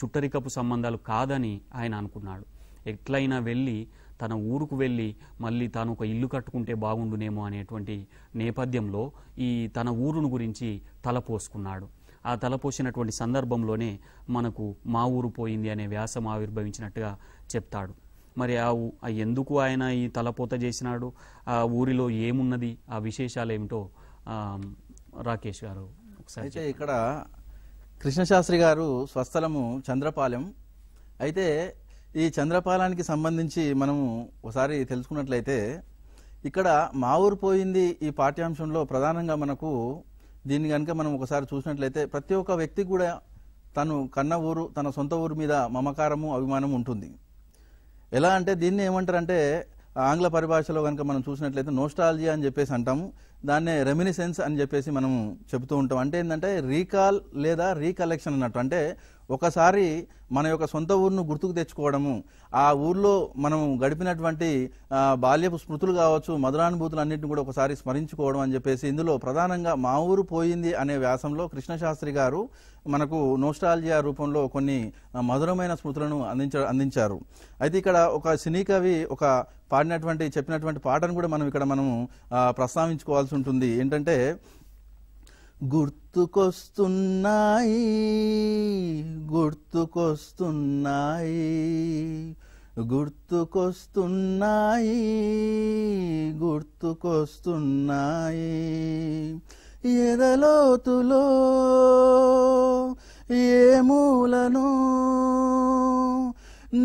చుట్టరికపు సంబంధాలు కాదని ఆయన అనుకున్నాడు ఎట్లయినా వెళ్ళి తన ఊరుకు వెళ్ళి మళ్ళీ తాను ఒక ఇల్లు కట్టుకుంటే బాగుండునేమో అనేటువంటి నేపథ్యంలో ఈ తన ఊరును గురించి తలపోసుకున్నాడు ఆ తలపోసినటువంటి సందర్భంలోనే మనకు మా ఊరు పోయింది అనే వ్యాసం ఆవిర్భవించినట్టుగా చెప్తాడు మరి ఆ ఎందుకు ఆయన ఈ తలపోత చేసినాడు ఆ ఊరిలో ఏమున్నది ఆ విశేషాలు ఏమిటో రాకేష్ గారు ఒకసారి అయితే ఇక్కడ కృష్ణశాస్త్రి గారు స్వస్థలము చంద్రపాలెం అయితే ఈ చంద్రపాలానికి సంబంధించి మనము ఒకసారి తెలుసుకున్నట్లయితే ఇక్కడ మా ఊరు పోయింది ఈ పాఠ్యాంశంలో ప్రధానంగా మనకు దీన్ని కనుక మనం ఒకసారి చూసినట్లయితే ప్రతి ఒక్క వ్యక్తి కూడా తను కన్న ఊరు తన సొంత ఊరు మీద మమకారము అభిమానం ఉంటుంది ఎలా అంటే దీన్ని ఏమంటారంటే ఆంగ్ల పరిభాషలో కనుక మనం చూసినట్లయితే నోస్టాలజీ అని చెప్పేసి అంటాము దాన్నే రెమినిసెన్స్ అని చెప్పేసి మనం చెబుతూ ఉంటాం అంటే ఏంటంటే రీకాల్ లేదా రీకలెక్షన్ అన్నట్టు అంటే ఒకసారి మన యొక్క సొంత ఊరును గుర్తుకు తెచ్చుకోవడము ఆ ఊర్లో మనం గడిపినటువంటి బాల్యపు స్మృతులు కావచ్చు మధురానుభూతులు అన్నింటిని కూడా ఒకసారి స్మరించుకోవడం అని చెప్పేసి ఇందులో ప్రధానంగా మా ఊరు పోయింది అనే వ్యాసంలో కృష్ణశాస్త్రి గారు మనకు నోస్టాలజియా రూపంలో కొన్ని మధురమైన స్మృతులను అందించ అందించారు అయితే ఇక్కడ ఒక సినీ కవి ఒక పాడినటువంటి చెప్పినటువంటి పాటను కూడా మనం ఇక్కడ మనము ప్రస్తావించుకోవాల్సి ఉంటుంది ఏంటంటే గుర్తుకొస్తున్నాయి గుర్తుకొస్తున్నాయి గుర్తుకొస్తున్నాయి గుర్తుకొస్తున్నాయి ఎరలోతులో ఏ మూలను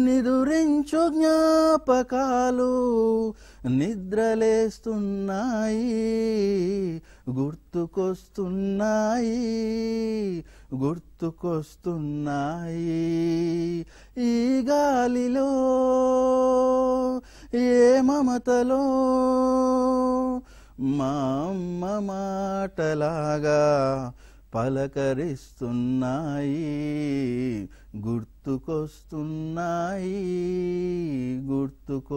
నిదురించు జ్ఞాపకాలు నిద్రలేస్తున్నాయి గుర్తుకొస్తున్నాయి గుర్తుకొస్తున్నాయి ఈ గాలిలో ఏ మమతలో మా అమ్మ మాటలాగా పలకరిస్తున్నాయి గుర్తుకొస్తున్నాయి గుర్తుకొస్తున్నాయి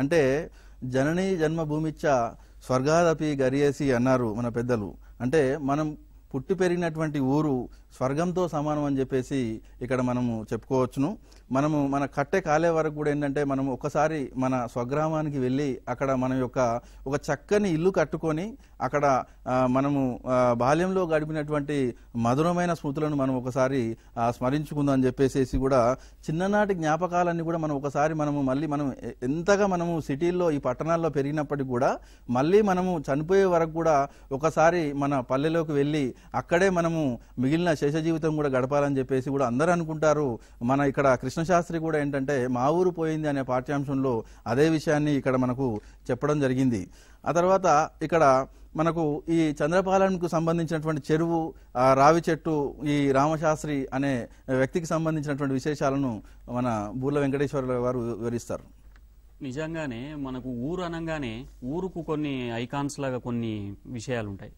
అంటే జననీ జన్మభూమిచ్చ స్వర్గాదపి గరియేసి అన్నారు మన పెద్దలు అంటే మనం పుట్టి పెరిగినటువంటి ఊరు స్వర్గంతో సమానం అని చెప్పేసి ఇక్కడ మనము చెప్పుకోవచ్చును మనము మన కట్టె కాలే వరకు కూడా ఏంటంటే మనం ఒకసారి మన స్వగ్రామానికి వెళ్ళి అక్కడ మన యొక్క ఒక చక్కని ఇల్లు కట్టుకొని అక్కడ మనము బాల్యంలో గడిపినటువంటి మధురమైన స్మృతులను మనం ఒకసారి స్మరించుకుందాం చెప్పేసేసి కూడా చిన్ననాటి జ్ఞాపకాలన్నీ కూడా మనం ఒకసారి మనము మళ్ళీ మనం ఎంతగా మనము సిటీల్లో ఈ పట్టణాల్లో పెరిగినప్పటికీ కూడా మళ్ళీ మనము చనిపోయే వరకు కూడా ఒకసారి మన పల్లెలోకి వెళ్ళి అక్కడే మనము మిగిలిన శేష జీవితం కూడా గడపాలని చెప్పేసి కూడా అందరూ అనుకుంటారు మన ఇక్కడ కృష్ణశాస్త్రి కూడా ఏంటంటే మా ఊరు పోయింది అనే పాఠ్యాంశంలో అదే విషయాన్ని ఇక్కడ మనకు చెప్పడం జరిగింది ఆ తర్వాత ఇక్కడ మనకు ఈ చంద్రపాలనకు సంబంధించినటువంటి చెరువు రావి చెట్టు ఈ రామశాస్త్రి అనే వ్యక్తికి సంబంధించినటువంటి విశేషాలను మన బూర్ల వెంకటేశ్వర గారు వివరిస్తారు నిజంగానే మనకు ఊరు అనగానే ఊరుకు కొన్ని ఐకాన్స్ లాగా కొన్ని విషయాలు ఉంటాయి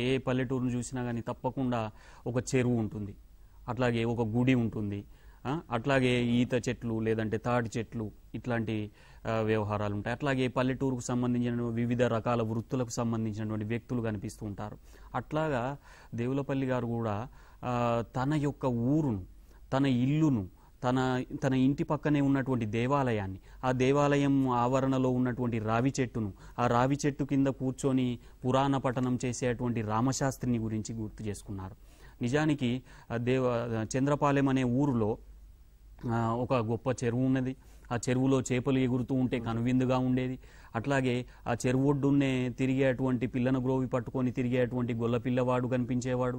ఏ పల్లెటూరును చూసినా కానీ తప్పకుండా ఒక చెరువు ఉంటుంది అట్లాగే ఒక గుడి ఉంటుంది అట్లాగే ఈత చెట్లు లేదంటే తాటి చెట్లు ఇట్లాంటి వ్యవహారాలు ఉంటాయి అట్లాగే పల్లెటూరుకు సంబంధించిన వివిధ రకాల వృత్తులకు సంబంధించినటువంటి వ్యక్తులు కనిపిస్తూ ఉంటారు అట్లాగా దేవులపల్లి గారు కూడా తన యొక్క ఊరును తన ఇల్లును తన తన ఇంటి పక్కనే ఉన్నటువంటి దేవాలయాన్ని ఆ దేవాలయం ఆవరణలో ఉన్నటువంటి రావి చెట్టును ఆ రావి చెట్టు కింద కూర్చొని పురాణ పఠనం చేసేటువంటి రామశాస్త్రిని గురించి గుర్తు చేసుకున్నారు నిజానికి దేవ చంద్రపాలెం అనే ఊరిలో ఒక గొప్ప చెరువు ఉన్నది ఆ చెరువులో చేపలు ఎగురుతూ ఉంటే కనువిందుగా ఉండేది అట్లాగే ఆ చెరువు చెరువొడ్డున్నే తిరిగేటువంటి పిల్లను గ్రోవి పట్టుకొని తిరిగేటువంటి గొల్ల పిల్లవాడు కనిపించేవాడు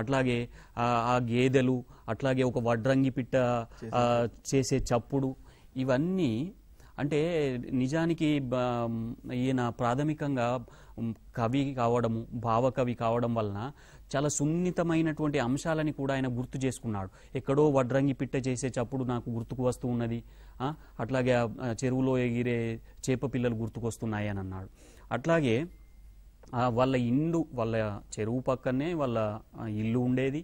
అట్లాగే ఆ గేదెలు అట్లాగే ఒక వడ్రంగి పిట్ట చేసే చప్పుడు ఇవన్నీ అంటే నిజానికి ఈయన ప్రాథమికంగా కవి కావడము భావకవి కావడం వలన చాలా సున్నితమైనటువంటి అంశాలని కూడా ఆయన గుర్తు చేసుకున్నాడు ఎక్కడో వడ్రంగి పిట్ట చేసే చప్పుడు నాకు గుర్తుకు వస్తూ ఉన్నది అట్లాగే చెరువులో ఎగిరే చేప పిల్లలు గుర్తుకొస్తున్నాయి అని అన్నాడు అట్లాగే వాళ్ళ ఇండు వాళ్ళ చెరువు పక్కనే వాళ్ళ ఇల్లు ఉండేది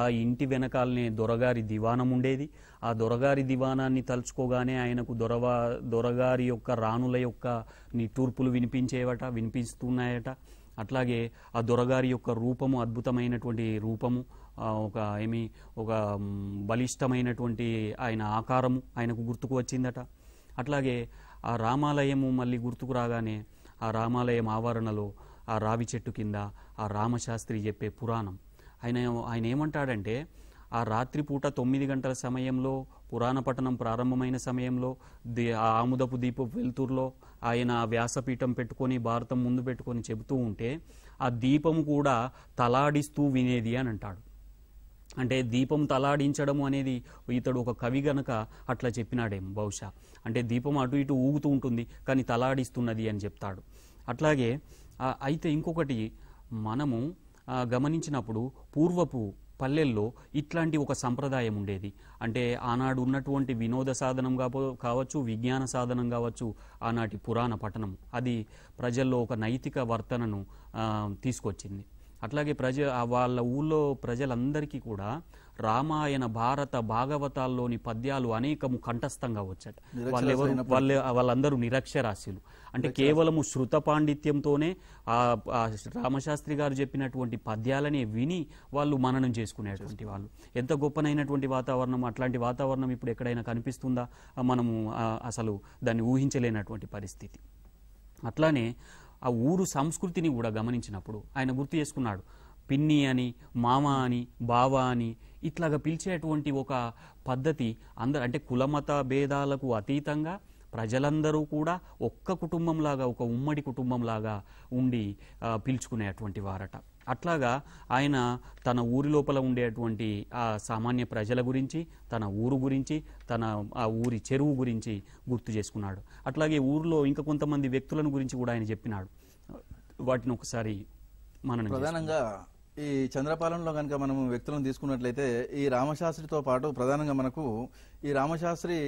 ఆ ఇంటి వెనకాలనే దొరగారి దివానం ఉండేది ఆ దొరగారి దివానాన్ని తలుచుకోగానే ఆయనకు దొరవా దొరగారి యొక్క రాణుల యొక్క నిట్టూర్పులు వినిపించేవట వినిపిస్తున్నాయట అట్లాగే ఆ దొరగారి యొక్క రూపము అద్భుతమైనటువంటి రూపము ఒక ఏమి ఒక బలిష్టమైనటువంటి ఆయన ఆకారము ఆయనకు గుర్తుకు వచ్చిందట అట్లాగే ఆ రామాలయము మళ్ళీ గుర్తుకు రాగానే ఆ రామాలయం ఆవరణలో ఆ రావి చెట్టు కింద ఆ రామశాస్త్రి చెప్పే పురాణం ఆయన ఆయన ఏమంటాడంటే ఆ రాత్రిపూట తొమ్మిది గంటల సమయంలో పురాణ పఠనం ప్రారంభమైన సమయంలో ఆ ఆముదపు దీప వెలుతురులో ఆయన వ్యాసపీఠం పెట్టుకొని భారతం ముందు పెట్టుకొని చెబుతూ ఉంటే ఆ దీపం కూడా తలాడిస్తూ వినేది అని అంటాడు అంటే దీపం తలాడించడం అనేది ఇతడు ఒక కవి గనక అట్లా చెప్పినాడేమో బహుశా అంటే దీపం అటు ఇటు ఊగుతూ ఉంటుంది కానీ తలాడిస్తున్నది అని చెప్తాడు అట్లాగే అయితే ఇంకొకటి మనము గమనించినప్పుడు పూర్వపు పల్లెల్లో ఇట్లాంటి ఒక సంప్రదాయం ఉండేది అంటే ఆనాడు ఉన్నటువంటి వినోద సాధనం కావచ్చు విజ్ఞాన సాధనం కావచ్చు ఆనాటి పురాణ పఠనం అది ప్రజల్లో ఒక నైతిక వర్తనను తీసుకొచ్చింది అట్లాగే ప్రజ వాళ్ళ ఊళ్ళో ప్రజలందరికీ కూడా రామాయణ భారత భాగవతాల్లోని పద్యాలు అనేకము కంఠస్థంగా వచ్చాట వాళ్ళెవరు వాళ్ళ వాళ్ళందరూ నిరక్షరాస్యులు అంటే కేవలము శృత పాండిత్యంతోనే ఆ రామశాస్త్రి గారు చెప్పినటువంటి పద్యాలని విని వాళ్ళు మననం చేసుకునేటువంటి వాళ్ళు ఎంత గొప్పనైనటువంటి వాతావరణం అట్లాంటి వాతావరణం ఇప్పుడు ఎక్కడైనా కనిపిస్తుందా మనము అసలు దాన్ని ఊహించలేనటువంటి పరిస్థితి అట్లానే ఆ ఊరు సంస్కృతిని కూడా గమనించినప్పుడు ఆయన గుర్తు చేసుకున్నాడు పిన్ని అని మామ అని బావ అని ఇట్లాగా పిలిచేటువంటి ఒక పద్ధతి అందరు అంటే కులమత భేదాలకు అతీతంగా ప్రజలందరూ కూడా ఒక్క కుటుంబంలాగా ఒక ఉమ్మడి కుటుంబంలాగా ఉండి అటువంటి వారట అట్లాగా ఆయన తన ఊరి లోపల ఉండేటువంటి ఆ సామాన్య ప్రజల గురించి తన ఊరు గురించి తన ఆ ఊరి చెరువు గురించి గుర్తు చేసుకున్నాడు అట్లాగే ఊరిలో ఇంకా కొంతమంది వ్యక్తులను గురించి కూడా ఆయన చెప్పినాడు వాటిని ఒకసారి మనం ప్రధానంగా ఈ చంద్రపాలెంలో కనుక మనం వ్యక్తులను తీసుకున్నట్లయితే ఈ రామశాస్త్రితో పాటు ప్రధానంగా మనకు ఈ రామశాస్త్రి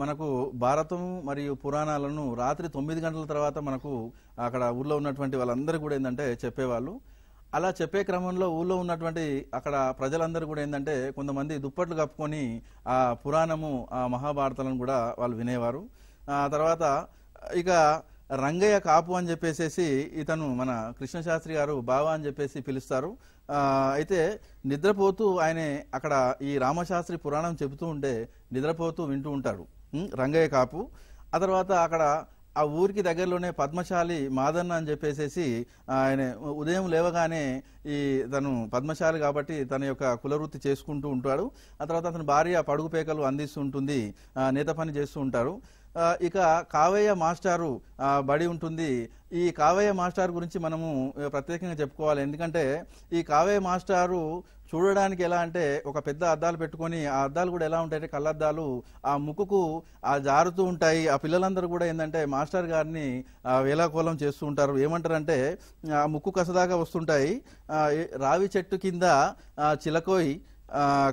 మనకు భారతం మరియు పురాణాలను రాత్రి తొమ్మిది గంటల తర్వాత మనకు అక్కడ ఊళ్ళో ఉన్నటువంటి వాళ్ళందరూ కూడా ఏంటంటే చెప్పేవాళ్ళు అలా చెప్పే క్రమంలో ఊళ్ళో ఉన్నటువంటి అక్కడ ప్రజలందరూ కూడా ఏంటంటే కొంతమంది దుప్పట్లు కప్పుకొని ఆ పురాణము ఆ మహాభారతాలను కూడా వాళ్ళు వినేవారు ఆ తర్వాత ఇక రంగయ్య కాపు అని చెప్పేసేసి ఇతను మన కృష్ణశాస్త్రి గారు బావ అని చెప్పేసి పిలుస్తారు అయితే నిద్రపోతూ ఆయనే అక్కడ ఈ రామశాస్త్రి పురాణం చెబుతూ ఉంటే నిద్రపోతూ వింటూ ఉంటాడు రంగయ్య కాపు ఆ తర్వాత అక్కడ ఆ ఊరికి దగ్గరలోనే పద్మశాలి మాదన్న అని చెప్పేసేసి ఆయన ఉదయం లేవగానే ఈ తను పద్మశాలి కాబట్టి తన యొక్క కులవృత్తి చేసుకుంటూ ఉంటాడు ఆ తర్వాత అతని భార్య పడుగు పేకలు అందిస్తుంటుంది నేత పని చేస్తూ ఉంటారు ఇక కావయ్య మాస్టారు బడి ఉంటుంది ఈ కావయ్య మాస్టార్ గురించి మనము ప్రత్యేకంగా చెప్పుకోవాలి ఎందుకంటే ఈ కావయ్య మాస్టారు చూడడానికి ఎలా అంటే ఒక పెద్ద అద్దాలు పెట్టుకొని ఆ అద్దాలు కూడా ఎలా ఉంటాయంటే కళ్ళద్దాలు ఆ ముక్కుకు ఆ జారుతూ ఉంటాయి ఆ పిల్లలందరూ కూడా ఏంటంటే మాస్టర్ గారిని వేలాకోలం చేస్తూ ఉంటారు ఏమంటారంటే ఆ ముక్కు కసదాగా వస్తుంటాయి రావి చెట్టు కింద చిలకోయి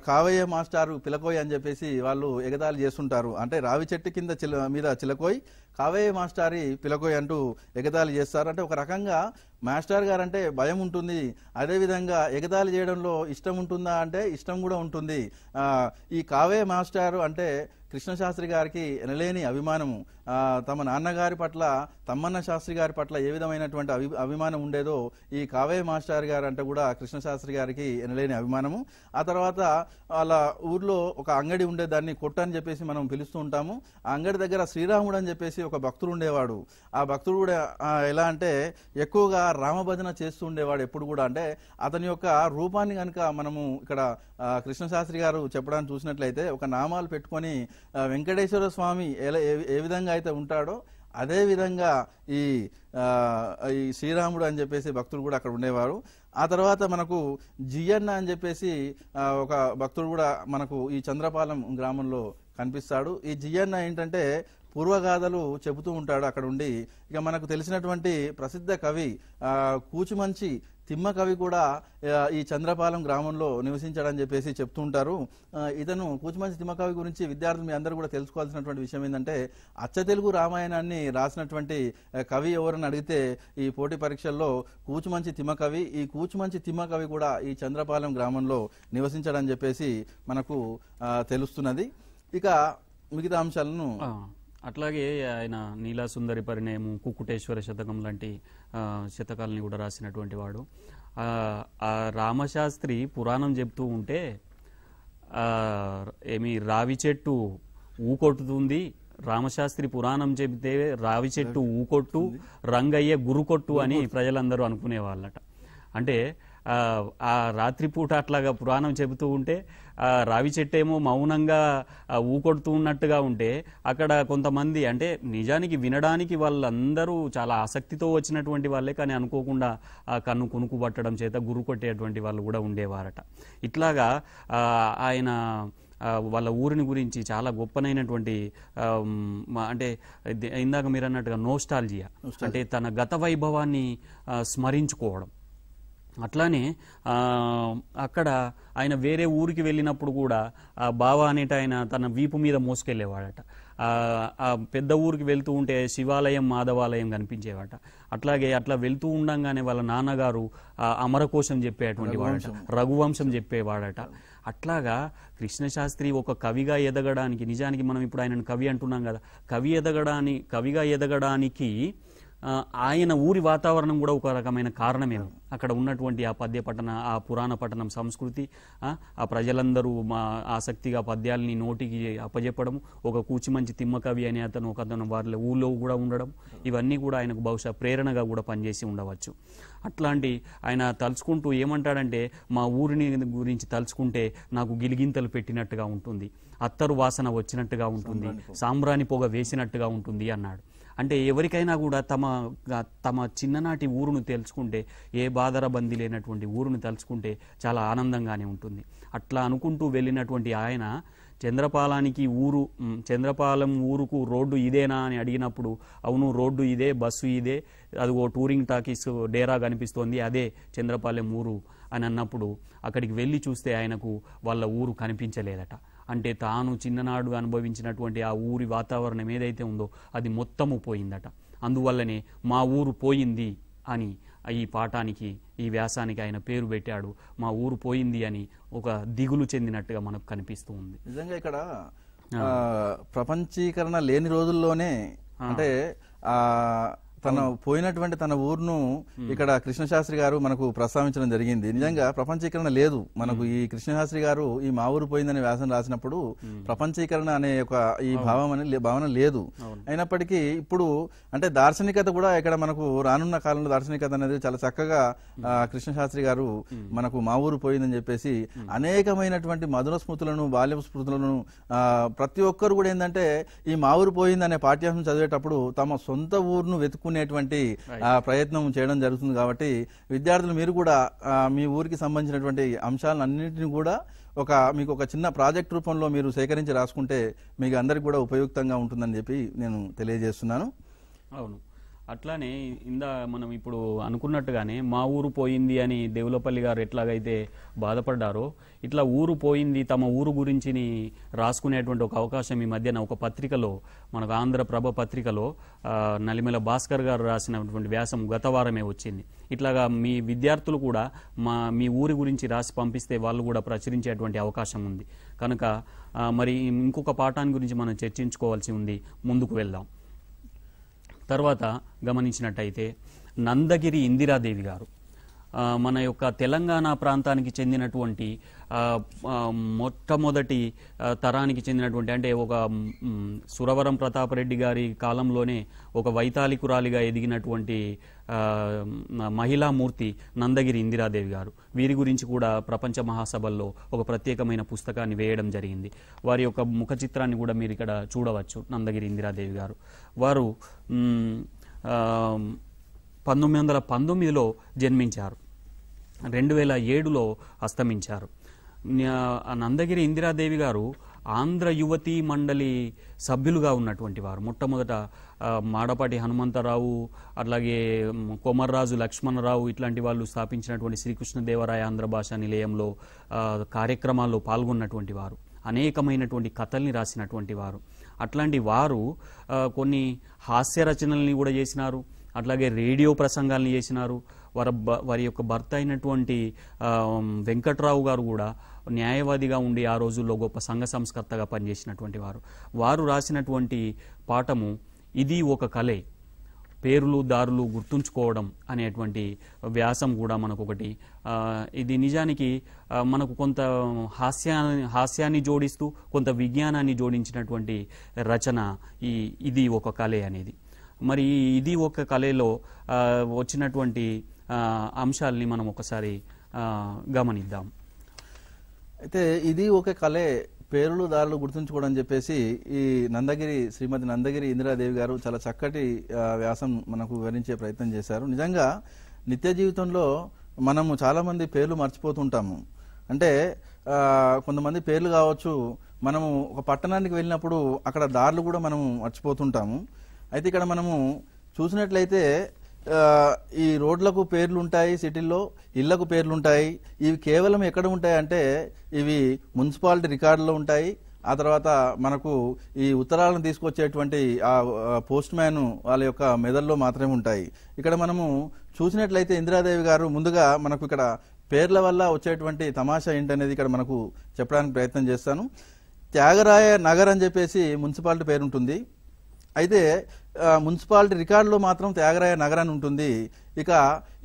కావయ్య మాస్టారు పిలకోయ్ అని చెప్పేసి వాళ్ళు ఎగదాలు చేస్తుంటారు అంటే రావి చెట్టు కింద చిల మీద చిలకోయ్ కావయ్య మాస్టారి పిలకోయ్ అంటూ ఎగదాలు చేస్తారు అంటే ఒక రకంగా మాస్టర్ గారు అంటే భయం ఉంటుంది అదేవిధంగా ఎగదాలు చేయడంలో ఇష్టం ఉంటుందా అంటే ఇష్టం కూడా ఉంటుంది ఈ కావే మాస్టారు అంటే కృష్ణశాస్త్రి గారికి ఎనలేని అభిమానము తమ నాన్నగారి పట్ల తమ్మన్న శాస్త్రి గారి పట్ల ఏ విధమైనటువంటి అభి అభిమానం ఉండేదో ఈ కావే మాస్టర్ గారు అంటే కూడా కృష్ణశాస్త్రి గారికి ఎనలేని అభిమానము ఆ తర్వాత వాళ్ళ ఊర్లో ఒక అంగడి ఉండేదాన్ని కొట్ట అని చెప్పేసి మనం పిలుస్తూ ఉంటాము ఆ అంగడి దగ్గర శ్రీరాముడు అని చెప్పేసి ఒక భక్తుడు ఉండేవాడు ఆ భక్తుడు కూడా ఎలా అంటే ఎక్కువగా రామభజన చేస్తూ ఉండేవాడు ఎప్పుడు కూడా అంటే అతని యొక్క రూపాన్ని కనుక మనము ఇక్కడ కృష్ణశాస్త్రి గారు చెప్పడానికి చూసినట్లయితే ఒక నామాలు పెట్టుకొని వెంకటేశ్వర స్వామి ఎలా ఏ విధంగా అయితే ఉంటాడో అదే విధంగా ఈ ఈ శ్రీరాముడు అని చెప్పేసి భక్తుడు కూడా అక్కడ ఉండేవారు ఆ తర్వాత మనకు జియన్న అని చెప్పేసి ఒక భక్తుడు కూడా మనకు ఈ చంద్రపాలెం గ్రామంలో కనిపిస్తాడు ఈ జియన్న ఏంటంటే పూర్వగాథలు చెబుతూ ఉంటాడు అక్కడ ఉండి ఇక మనకు తెలిసినటువంటి ప్రసిద్ధ కవి కూచిమంచి తిమ్మ కవి కూడా ఈ చంద్రపాలెం గ్రామంలో నివసించాడని చెప్పేసి చెప్తూ ఉంటారు ఇతను కూచిమంచి తిమ్మ కవి గురించి విద్యార్థులు మీ అందరూ కూడా తెలుసుకోవాల్సినటువంటి విషయం ఏంటంటే అచ్చ తెలుగు రామాయణాన్ని రాసినటువంటి కవి ఎవరని అడిగితే ఈ పోటీ పరీక్షల్లో కూచిమంచి తిమ్మ కవి ఈ కూచిమంచి తిమ్మ కవి కూడా ఈ చంద్రపాలెం గ్రామంలో నివసించాడని చెప్పేసి మనకు తెలుస్తున్నది ఇక మిగతా అంశాలను అట్లాగే ఆయన నీలాసుందరి పరిణయము కుక్కుటేశ్వర శతకం లాంటి శతకాలని కూడా రాసినటువంటి వాడు ఆ రామశాస్త్రి పురాణం చెప్తూ ఉంటే ఏమి రావి చెట్టు ఊకొట్టుతుంది రామశాస్త్రి పురాణం చెబితే రావి చెట్టు ఊకొట్టు రంగయ్య గురుకొట్టు అని ప్రజలందరూ అనుకునేవాళ్ళట అంటే ఆ రాత్రిపూట అట్లాగా పురాణం చెబుతూ ఉంటే రావి చెట్టేమో మౌనంగా ఊకొడుతూ ఉన్నట్టుగా ఉంటే అక్కడ కొంతమంది అంటే నిజానికి వినడానికి వాళ్ళందరూ చాలా ఆసక్తితో వచ్చినటువంటి వాళ్ళే కానీ అనుకోకుండా కన్ను కొనుక్కు పట్టడం చేత గురు కొట్టేటువంటి వాళ్ళు కూడా ఉండేవారట ఇట్లాగా ఆయన వాళ్ళ ఊరిని గురించి చాలా గొప్పనైనటువంటి అంటే ఇందాక మీరు అన్నట్టుగా నోస్టాలజియా అంటే తన గత వైభవాన్ని స్మరించుకోవడం అట్లానే అక్కడ ఆయన వేరే ఊరికి వెళ్ళినప్పుడు కూడా ఆ బావ అనేట ఆయన తన వీపు మీద మోసుకెళ్ళేవాడట ఆ పెద్ద ఊరికి వెళ్తూ ఉంటే శివాలయం మాధవాలయం కనిపించేవాట అట్లాగే అట్లా వెళ్తూ ఉండంగానే వాళ్ళ నాన్నగారు అమరకోశం చెప్పేటువంటి వాడట రఘువంశం చెప్పేవాడట అట్లాగా కృష్ణశాస్త్రి ఒక కవిగా ఎదగడానికి నిజానికి మనం ఇప్పుడు ఆయనను కవి అంటున్నాం కదా కవి ఎదగడానికి కవిగా ఎదగడానికి ఆయన ఊరి వాతావరణం కూడా ఒక రకమైన కారణమే అక్కడ ఉన్నటువంటి ఆ పద్య పట్టణ ఆ పురాణ పట్టణం సంస్కృతి ఆ ప్రజలందరూ మా ఆసక్తిగా పద్యాలని నోటికి అప్పజెప్పడం ఒక కూచిమంచి తిమ్మకవి అనే అతను ఒక అతను వారి ఊళ్ళో కూడా ఉండడం ఇవన్నీ కూడా ఆయనకు బహుశా ప్రేరణగా కూడా పనిచేసి ఉండవచ్చు అట్లాంటి ఆయన తలుచుకుంటూ ఏమంటాడంటే మా ఊరిని గురించి తలుచుకుంటే నాకు గిలిగింతలు పెట్టినట్టుగా ఉంటుంది అత్తరు వాసన వచ్చినట్టుగా ఉంటుంది సాంబ్రాణి పొగ వేసినట్టుగా ఉంటుంది అన్నాడు అంటే ఎవరికైనా కూడా తమ తమ చిన్ననాటి ఊరును తెలుసుకుంటే ఏ బంది లేనటువంటి ఊరును తలుచుకుంటే చాలా ఆనందంగానే ఉంటుంది అట్లా అనుకుంటూ వెళ్ళినటువంటి ఆయన చంద్రపాలానికి ఊరు చంద్రపాలెం ఊరుకు రోడ్డు ఇదేనా అని అడిగినప్పుడు అవును రోడ్డు ఇదే బస్సు ఇదే అది ఓ టూరింగ్ టాకీస్ డేరా కనిపిస్తోంది అదే చంద్రపాలెం ఊరు అని అన్నప్పుడు అక్కడికి వెళ్ళి చూస్తే ఆయనకు వాళ్ళ ఊరు కనిపించలేదట అంటే తాను చిన్ననాడు అనుభవించినటువంటి ఆ ఊరి వాతావరణం ఏదైతే ఉందో అది మొత్తము పోయిందట అందువల్లనే మా ఊరు పోయింది అని ఈ పాఠానికి ఈ వ్యాసానికి ఆయన పేరు పెట్టాడు మా ఊరు పోయింది అని ఒక దిగులు చెందినట్టుగా మనకు కనిపిస్తూ ఉంది నిజంగా ఇక్కడ ప్రపంచీకరణ లేని రోజుల్లోనే అంటే తన పోయినటువంటి తన ఊరును ఇక్కడ కృష్ణశాస్త్రి గారు మనకు ప్రస్తావించడం జరిగింది నిజంగా ప్రపంచీకరణ లేదు మనకు ఈ కృష్ణశాస్త్రి గారు ఈ మా ఊరు పోయిందని వ్యాసం రాసినప్పుడు ప్రపంచీకరణ అనే ఒక ఈ భావం అనే భావన లేదు అయినప్పటికీ ఇప్పుడు అంటే దార్శనికత కూడా ఇక్కడ మనకు రానున్న కాలంలో దార్శనికత అనేది చాలా చక్కగా కృష్ణశాస్త్రి గారు మనకు మా ఊరు పోయిందని చెప్పేసి అనేకమైనటువంటి మధుర స్మృతులను బాల్య స్మృతులను ప్రతి ఒక్కరు కూడా ఏంటంటే ఈ మా ఊరు పోయిందనే పాఠ్యాంశం చదివేటప్పుడు తమ సొంత ఊరును వెతుకు చెప్పుకునేటువంటి ప్రయత్నం చేయడం జరుగుతుంది కాబట్టి విద్యార్థులు మీరు కూడా మీ ఊరికి సంబంధించినటువంటి అన్నింటినీ కూడా ఒక మీకు ఒక చిన్న ప్రాజెక్ట్ రూపంలో మీరు సేకరించి రాసుకుంటే మీకు అందరికి కూడా ఉపయుక్తంగా ఉంటుందని చెప్పి నేను తెలియజేస్తున్నాను అవును అట్లానే ఇందా మనం ఇప్పుడు అనుకున్నట్టుగానే మా ఊరు పోయింది అని దేవులపల్లి గారు ఎట్లాగైతే బాధపడ్డారో ఇట్లా ఊరు పోయింది తమ ఊరు గురించిని రాసుకునేటువంటి ఒక అవకాశం ఈ మధ్యన ఒక పత్రికలో మనకు ఆంధ్రప్రభ పత్రికలో నలిమెల భాస్కర్ గారు రాసినటువంటి వ్యాసం గత వారమే వచ్చింది ఇట్లాగా మీ విద్యార్థులు కూడా మా మీ ఊరి గురించి రాసి పంపిస్తే వాళ్ళు కూడా ప్రచురించేటువంటి అవకాశం ఉంది కనుక మరి ఇంకొక పాఠాన్ని గురించి మనం చర్చించుకోవాల్సి ఉంది ముందుకు వెళ్దాం తర్వాత గమనించినట్టయితే నందగిరి ఇందిరాదేవి గారు మన యొక్క తెలంగాణ ప్రాంతానికి చెందినటువంటి మొట్టమొదటి తరానికి చెందినటువంటి అంటే ఒక సురవరం ప్రతాపరెడ్డి గారి కాలంలోనే ఒక వైతాళికురాలిగా ఎదిగినటువంటి మహిళామూర్తి నందగిరి ఇందిరాదేవి గారు వీరి గురించి కూడా ప్రపంచ మహాసభల్లో ఒక ప్రత్యేకమైన పుస్తకాన్ని వేయడం జరిగింది వారి యొక్క ముఖ చిత్రాన్ని కూడా మీరు ఇక్కడ చూడవచ్చు నందగిరి ఇందిరాదేవి గారు వారు పంతొమ్మిది వందల పంతొమ్మిదిలో జన్మించారు రెండు వేల ఏడులో అస్తమించారు నందగిరి ఇందిరాదేవి గారు ఆంధ్ర యువతి మండలి సభ్యులుగా ఉన్నటువంటి వారు మొట్టమొదట మాడపాటి హనుమంతరావు అట్లాగే కొమర్రాజు లక్ష్మణరావు ఇట్లాంటి వాళ్ళు స్థాపించినటువంటి శ్రీకృష్ణదేవరాయ ఆంధ్ర భాష నిలయంలో కార్యక్రమాల్లో పాల్గొన్నటువంటి వారు అనేకమైనటువంటి కథల్ని రాసినటువంటి వారు అట్లాంటి వారు కొన్ని హాస్య రచనల్ని కూడా చేసినారు అట్లాగే రేడియో ప్రసంగాలను చేసినారు వారి వారి యొక్క భర్త అయినటువంటి వెంకట్రావు గారు కూడా న్యాయవాదిగా ఉండి ఆ రోజుల్లో గొప్ప సంఘ సంస్కర్తగా పనిచేసినటువంటి వారు వారు రాసినటువంటి పాఠము ఇది ఒక కళే పేర్లు దారులు గుర్తుంచుకోవడం అనేటువంటి వ్యాసం కూడా మనకు ఒకటి ఇది నిజానికి మనకు కొంత హాస్యా హాస్యాన్ని జోడిస్తూ కొంత విజ్ఞానాన్ని జోడించినటువంటి రచన ఈ ఇది ఒక కళే అనేది మరి ఇది ఒక కళలో వచ్చినటువంటి అంశాలని మనం ఒకసారి గమనిద్దాం అయితే ఇది ఒక కళే పేరులు దారులు గుర్తుంచుకోవడం చెప్పేసి ఈ నందగిరి శ్రీమతి నందగిరి ఇందిరాదేవి గారు చాలా చక్కటి వ్యాసం మనకు వివరించే ప్రయత్నం చేశారు నిజంగా నిత్య జీవితంలో మనము చాలామంది పేర్లు మర్చిపోతుంటాము అంటే కొంతమంది పేర్లు కావచ్చు మనము ఒక పట్టణానికి వెళ్ళినప్పుడు అక్కడ దారులు కూడా మనము మర్చిపోతుంటాము అయితే ఇక్కడ మనము చూసినట్లయితే ఈ రోడ్లకు పేర్లు ఉంటాయి సిటీల్లో ఇళ్లకు పేర్లు ఉంటాయి ఇవి కేవలం ఎక్కడ ఉంటాయి అంటే ఇవి మున్సిపాలిటీ రికార్డులో ఉంటాయి ఆ తర్వాత మనకు ఈ ఉత్తరాలను తీసుకొచ్చేటువంటి ఆ పోస్ట్ మ్యాన్ వాళ్ళ యొక్క మెదల్లో మాత్రమే ఉంటాయి ఇక్కడ మనము చూసినట్లయితే ఇందిరాదేవి గారు ముందుగా మనకు ఇక్కడ పేర్ల వల్ల వచ్చేటువంటి తమాషా ఏంటనేది ఇక్కడ మనకు చెప్పడానికి ప్రయత్నం చేస్తాను త్యాగరాయ నగర్ అని చెప్పేసి మున్సిపాలిటీ పేరు ఉంటుంది అయితే మున్సిపాలిటీ రికార్డులో మాత్రం త్యాగరాయ నగర్ అని ఉంటుంది ఇక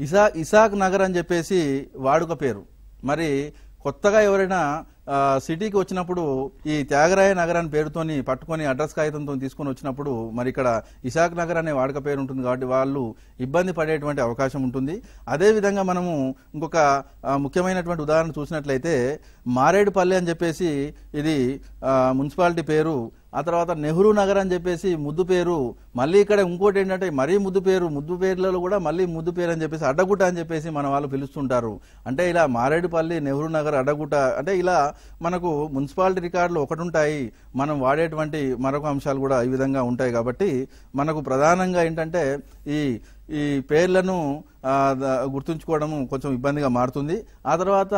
ఇసా ఇసాక్ నగర్ అని చెప్పేసి వాడుక పేరు మరి కొత్తగా ఎవరైనా సిటీకి వచ్చినప్పుడు ఈ త్యాగరాయ నగర్ అని పేరుతోని పట్టుకొని అడ్రస్ కాగితంతో తీసుకొని వచ్చినప్పుడు మరి ఇక్కడ ఇసాక్ నగర్ అనే వాడుక పేరు ఉంటుంది కాబట్టి వాళ్ళు ఇబ్బంది పడేటువంటి అవకాశం ఉంటుంది అదేవిధంగా మనము ఇంకొక ముఖ్యమైనటువంటి ఉదాహరణ చూసినట్లయితే మారేడుపల్లి అని చెప్పేసి ఇది మున్సిపాలిటీ పేరు ఆ తర్వాత నెహ్రూ నగర్ అని చెప్పేసి ముద్దు పేరు మళ్ళీ ఇక్కడ ఇంకోటి ఏంటంటే మరీ ముద్దు పేరు ముద్దు పేర్లలో కూడా మళ్ళీ ముద్దు పేరు అని చెప్పేసి అడ్డగుట అని చెప్పేసి మన వాళ్ళు పిలుస్తుంటారు అంటే ఇలా మారేడుపల్లి నెహ్రూ నగర్ అడ్డగుట అంటే ఇలా మనకు మున్సిపాలిటీ రికార్డులు ఒకటుంటాయి మనం వాడేటువంటి మరొక అంశాలు కూడా ఈ విధంగా ఉంటాయి కాబట్టి మనకు ప్రధానంగా ఏంటంటే ఈ ఈ పేర్లను గుర్తుంచుకోవడం కొంచెం ఇబ్బందిగా మారుతుంది ఆ తర్వాత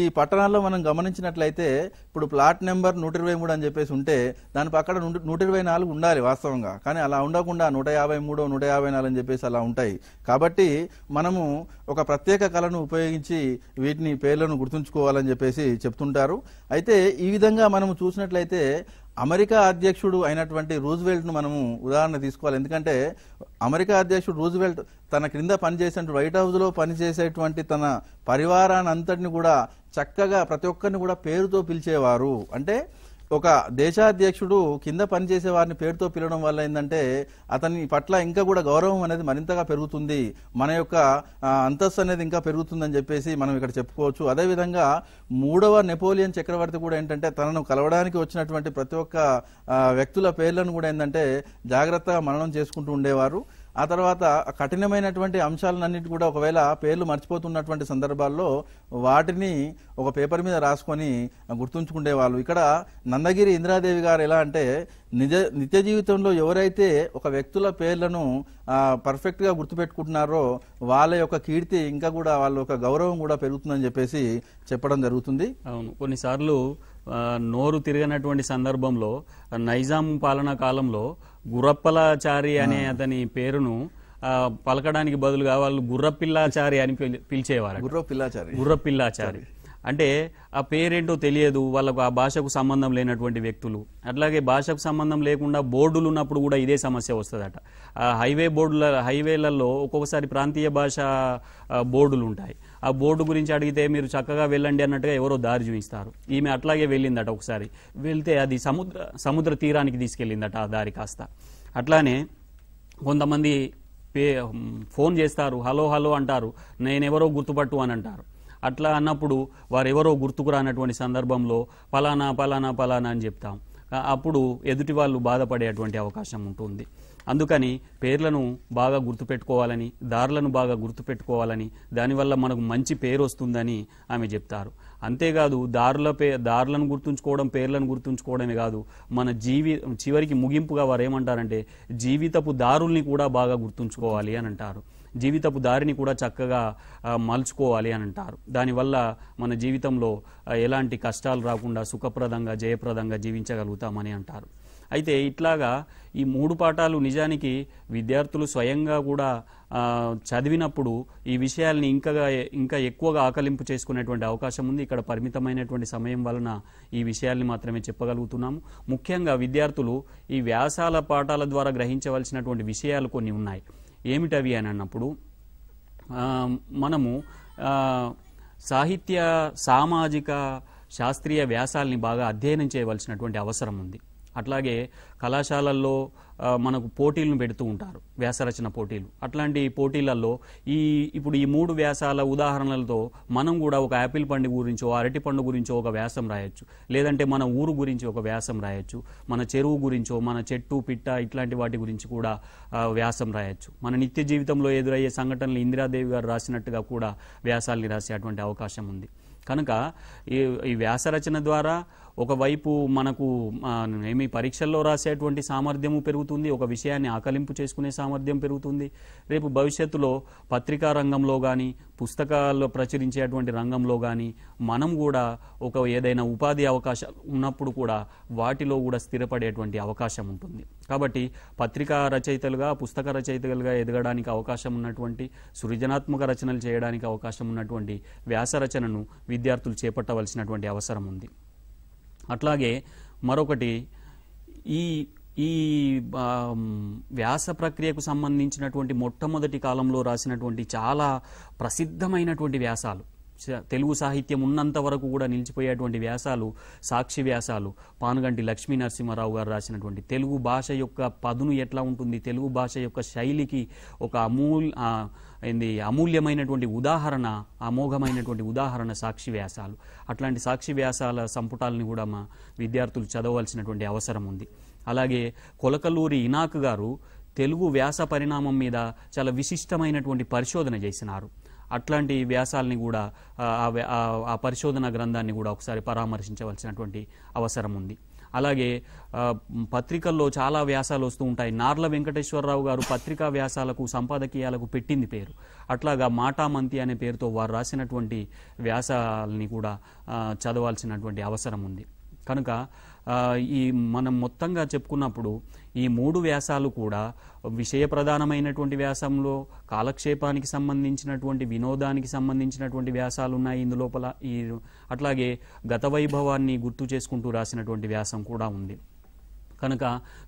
ఈ పట్టణాల్లో మనం గమనించినట్లయితే ఇప్పుడు ప్లాట్ నెంబర్ నూట ఇరవై మూడు అని చెప్పేసి ఉంటే దాని పక్కన నూట ఇరవై నాలుగు ఉండాలి వాస్తవంగా కానీ అలా ఉండకుండా నూట యాభై మూడు నూట యాభై నాలుగు అని చెప్పేసి అలా ఉంటాయి కాబట్టి మనము ఒక ప్రత్యేక కళను ఉపయోగించి వీటిని పేర్లను గుర్తుంచుకోవాలని చెప్పేసి చెప్తుంటారు అయితే ఈ విధంగా మనము చూసినట్లయితే అమెరికా అధ్యక్షుడు అయినటువంటి ను మనము ఉదాహరణ తీసుకోవాలి ఎందుకంటే అమెరికా అధ్యక్షుడు రూజ్వెల్ట్ తన క్రింద పనిచేసిన వైట్ హౌస్లో పనిచేసేటువంటి తన పరివారాన్ని అంతటిని కూడా చక్కగా ప్రతి ఒక్కరిని కూడా పేరుతో పిలిచేవారు అంటే ఒక దేశాధ్యక్షుడు కింద పనిచేసే వారిని పేరుతో పిలవడం వల్ల ఏంటంటే అతని పట్ల ఇంకా కూడా గౌరవం అనేది మరింతగా పెరుగుతుంది మన యొక్క అంతస్తు అనేది ఇంకా పెరుగుతుందని చెప్పేసి మనం ఇక్కడ చెప్పుకోవచ్చు అదేవిధంగా మూడవ నెపోలియన్ చక్రవర్తి కూడా ఏంటంటే తనను కలవడానికి వచ్చినటువంటి ప్రతి ఒక్క వ్యక్తుల పేర్లను కూడా ఏంటంటే జాగ్రత్తగా మననం చేసుకుంటూ ఉండేవారు ఆ తర్వాత కఠినమైనటువంటి అంశాలన్నిటి కూడా ఒకవేళ పేర్లు మర్చిపోతున్నటువంటి సందర్భాల్లో వాటిని ఒక పేపర్ మీద రాసుకొని గుర్తుంచుకునేవాళ్ళు ఇక్కడ నందగిరి ఇందిరాదేవి గారు ఎలా అంటే నిజ నిత్య జీవితంలో ఎవరైతే ఒక వ్యక్తుల పేర్లను పర్ఫెక్ట్గా గుర్తుపెట్టుకుంటున్నారో వాళ్ళ యొక్క కీర్తి ఇంకా కూడా వాళ్ళ యొక్క గౌరవం కూడా పెరుగుతుందని చెప్పేసి చెప్పడం జరుగుతుంది అవును కొన్నిసార్లు నోరు తిరగనటువంటి సందర్భంలో నైజాం పాలనా కాలంలో గుర్రప్పలాచారి అనే అతని పేరును పలకడానికి బదులుగా వాళ్ళు గుర్రపిల్లాచారి అని పిలిచేవారు గుర్రపిల్లాచారి గుర్రపిల్లాచారి అంటే ఆ పేరేంటో తెలియదు వాళ్ళకు ఆ భాషకు సంబంధం లేనటువంటి వ్యక్తులు అట్లాగే భాషకు సంబంధం లేకుండా బోర్డులు ఉన్నప్పుడు కూడా ఇదే సమస్య వస్తుందట హైవే బోర్డుల హైవేలలో ఒక్కొక్కసారి ప్రాంతీయ భాష బోర్డులు ఉంటాయి ఆ బోర్డు గురించి అడిగితే మీరు చక్కగా వెళ్ళండి అన్నట్టుగా ఎవరో దారి చూపిస్తారు ఈమె అట్లాగే వెళ్ళిందట ఒకసారి వెళ్తే అది సముద్ర సముద్ర తీరానికి తీసుకెళ్ళిందట ఆ దారి కాస్త అట్లానే కొంతమంది పే ఫోన్ చేస్తారు హలో హలో అంటారు నేనెవరో గుర్తుపట్టు అని అంటారు అట్లా అన్నప్పుడు వారు ఎవరో గుర్తుకురానటువంటి సందర్భంలో పలానా పలానా పలానా అని చెప్తాం అప్పుడు ఎదుటి వాళ్ళు బాధపడేటువంటి అవకాశం ఉంటుంది అందుకని పేర్లను బాగా గుర్తుపెట్టుకోవాలని దారులను బాగా గుర్తుపెట్టుకోవాలని దానివల్ల మనకు మంచి పేరు వస్తుందని ఆమె చెప్తారు అంతేకాదు దారుల పే దారులను గుర్తుంచుకోవడం పేర్లను గుర్తుంచుకోవడమే కాదు మన జీవి చివరికి ముగింపుగా వారు ఏమంటారంటే జీవితపు దారుల్ని కూడా బాగా గుర్తుంచుకోవాలి అని అంటారు జీవితపు దారిని కూడా చక్కగా మలుచుకోవాలి అని అంటారు దానివల్ల మన జీవితంలో ఎలాంటి కష్టాలు రాకుండా సుఖప్రదంగా జయప్రదంగా జీవించగలుగుతామని అంటారు అయితే ఇట్లాగా ఈ మూడు పాఠాలు నిజానికి విద్యార్థులు స్వయంగా కూడా చదివినప్పుడు ఈ విషయాల్ని ఇంకా ఇంకా ఎక్కువగా ఆకలింపు చేసుకునేటువంటి అవకాశం ఉంది ఇక్కడ పరిమితమైనటువంటి సమయం వలన ఈ విషయాల్ని మాత్రమే చెప్పగలుగుతున్నాము ముఖ్యంగా విద్యార్థులు ఈ వ్యాసాల పాఠాల ద్వారా గ్రహించవలసినటువంటి విషయాలు కొన్ని ఉన్నాయి ఏమిటవి అని అన్నప్పుడు మనము సాహిత్య సామాజిక శాస్త్రీయ వ్యాసాల్ని బాగా అధ్యయనం చేయవలసినటువంటి అవసరం ఉంది అట్లాగే కళాశాలల్లో మనకు పోటీలను పెడుతూ ఉంటారు వ్యాసరచన పోటీలు అట్లాంటి పోటీలలో ఈ ఇప్పుడు ఈ మూడు వ్యాసాల ఉదాహరణలతో మనం కూడా ఒక యాపిల్ పండు గురించో అరటి పండు గురించో ఒక వ్యాసం రాయొచ్చు లేదంటే మన ఊరు గురించి ఒక వ్యాసం రాయొచ్చు మన చెరువు గురించో మన చెట్టు పిట్ట ఇట్లాంటి వాటి గురించి కూడా వ్యాసం రాయొచ్చు మన నిత్య జీవితంలో ఎదురయ్యే సంఘటనలు ఇందిరాదేవి గారు రాసినట్టుగా కూడా వ్యాసాల్ని రాసేటువంటి అవకాశం ఉంది కనుక ఈ ఈ వ్యాసరచన ద్వారా ఒకవైపు మనకు ఏమి పరీక్షల్లో రాసేటువంటి సామర్థ్యము పెరుగుతుంది ఒక విషయాన్ని ఆకలింపు చేసుకునే సామర్థ్యం పెరుగుతుంది రేపు భవిష్యత్తులో పత్రికా రంగంలో కానీ పుస్తకాల్లో ప్రచురించేటువంటి రంగంలో కానీ మనం కూడా ఒక ఏదైనా ఉపాధి అవకాశాలు ఉన్నప్పుడు కూడా వాటిలో కూడా స్థిరపడేటువంటి అవకాశం ఉంటుంది కాబట్టి పత్రికా రచయితలుగా పుస్తక రచయితలుగా ఎదగడానికి అవకాశం ఉన్నటువంటి సృజనాత్మక రచనలు చేయడానికి అవకాశం ఉన్నటువంటి వ్యాసరచనను విద్యార్థులు చేపట్టవలసినటువంటి అవసరం ఉంది అట్లాగే మరొకటి ఈ ఈ వ్యాస ప్రక్రియకు సంబంధించినటువంటి మొట్టమొదటి కాలంలో రాసినటువంటి చాలా ప్రసిద్ధమైనటువంటి వ్యాసాలు తెలుగు సాహిత్యం ఉన్నంత వరకు కూడా నిలిచిపోయేటువంటి వ్యాసాలు సాక్షి వ్యాసాలు పానుగంటి లక్ష్మీ నరసింహారావు గారు రాసినటువంటి తెలుగు భాష యొక్క పదును ఎట్లా ఉంటుంది తెలుగు భాష యొక్క శైలికి ఒక అమూల్ ఏంది అమూల్యమైనటువంటి ఉదాహరణ అమోఘమైనటువంటి ఉదాహరణ సాక్షి వ్యాసాలు అట్లాంటి సాక్షి వ్యాసాల సంపుటాలని కూడా మా విద్యార్థులు చదవలసినటువంటి అవసరం ఉంది అలాగే కొలకలూరి ఇనాక్ గారు తెలుగు వ్యాస పరిణామం మీద చాలా విశిష్టమైనటువంటి పరిశోధన చేసినారు అట్లాంటి వ్యాసాలని కూడా ఆ పరిశోధన గ్రంథాన్ని కూడా ఒకసారి పరామర్శించవలసినటువంటి అవసరం ఉంది అలాగే పత్రికల్లో చాలా వ్యాసాలు వస్తూ ఉంటాయి నార్ల వెంకటేశ్వరరావు గారు పత్రికా వ్యాసాలకు సంపాదకీయాలకు పెట్టింది పేరు అట్లాగా మాటామంతి అనే పేరుతో వారు రాసినటువంటి వ్యాసాలని కూడా చదవాల్సినటువంటి అవసరం ఉంది కనుక ఈ మనం మొత్తంగా చెప్పుకున్నప్పుడు ఈ మూడు వ్యాసాలు కూడా విషయ ప్రధానమైనటువంటి వ్యాసంలో కాలక్షేపానికి సంబంధించినటువంటి వినోదానికి సంబంధించినటువంటి వ్యాసాలు ఉన్నాయి ఇందులోపల ఈ అట్లాగే గత వైభవాన్ని గుర్తు చేసుకుంటూ రాసినటువంటి వ్యాసం కూడా ఉంది కనుక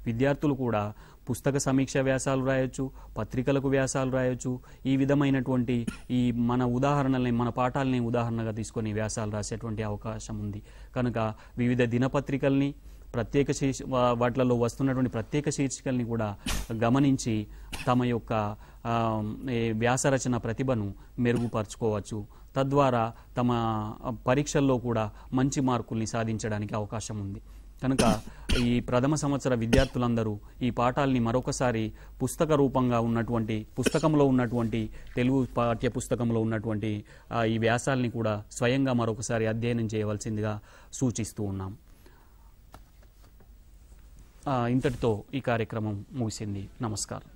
విద్యార్థులు కూడా పుస్తక సమీక్ష వ్యాసాలు రాయొచ్చు పత్రికలకు వ్యాసాలు రాయొచ్చు ఈ విధమైనటువంటి ఈ మన ఉదాహరణల్ని మన పాఠాలని ఉదాహరణగా తీసుకొని వ్యాసాలు రాసేటువంటి అవకాశం ఉంది కనుక వివిధ దినపత్రికల్ని ప్రత్యేక శీర్ష వాటిలలో వస్తున్నటువంటి ప్రత్యేక శీర్షికల్ని కూడా గమనించి తమ యొక్క వ్యాసరచన ప్రతిభను మెరుగుపరుచుకోవచ్చు తద్వారా తమ పరీక్షల్లో కూడా మంచి మార్కుల్ని సాధించడానికి అవకాశం ఉంది కనుక ఈ ప్రథమ సంవత్సర విద్యార్థులందరూ ఈ పాఠాలని మరొకసారి పుస్తక రూపంగా ఉన్నటువంటి పుస్తకంలో ఉన్నటువంటి తెలుగు పాఠ్య పుస్తకంలో ఉన్నటువంటి ఈ వ్యాసాలని కూడా స్వయంగా మరొకసారి అధ్యయనం చేయవలసిందిగా సూచిస్తూ ఉన్నాం ఇంతటితో ఈ కార్యక్రమం ముగిసింది నమస్కారం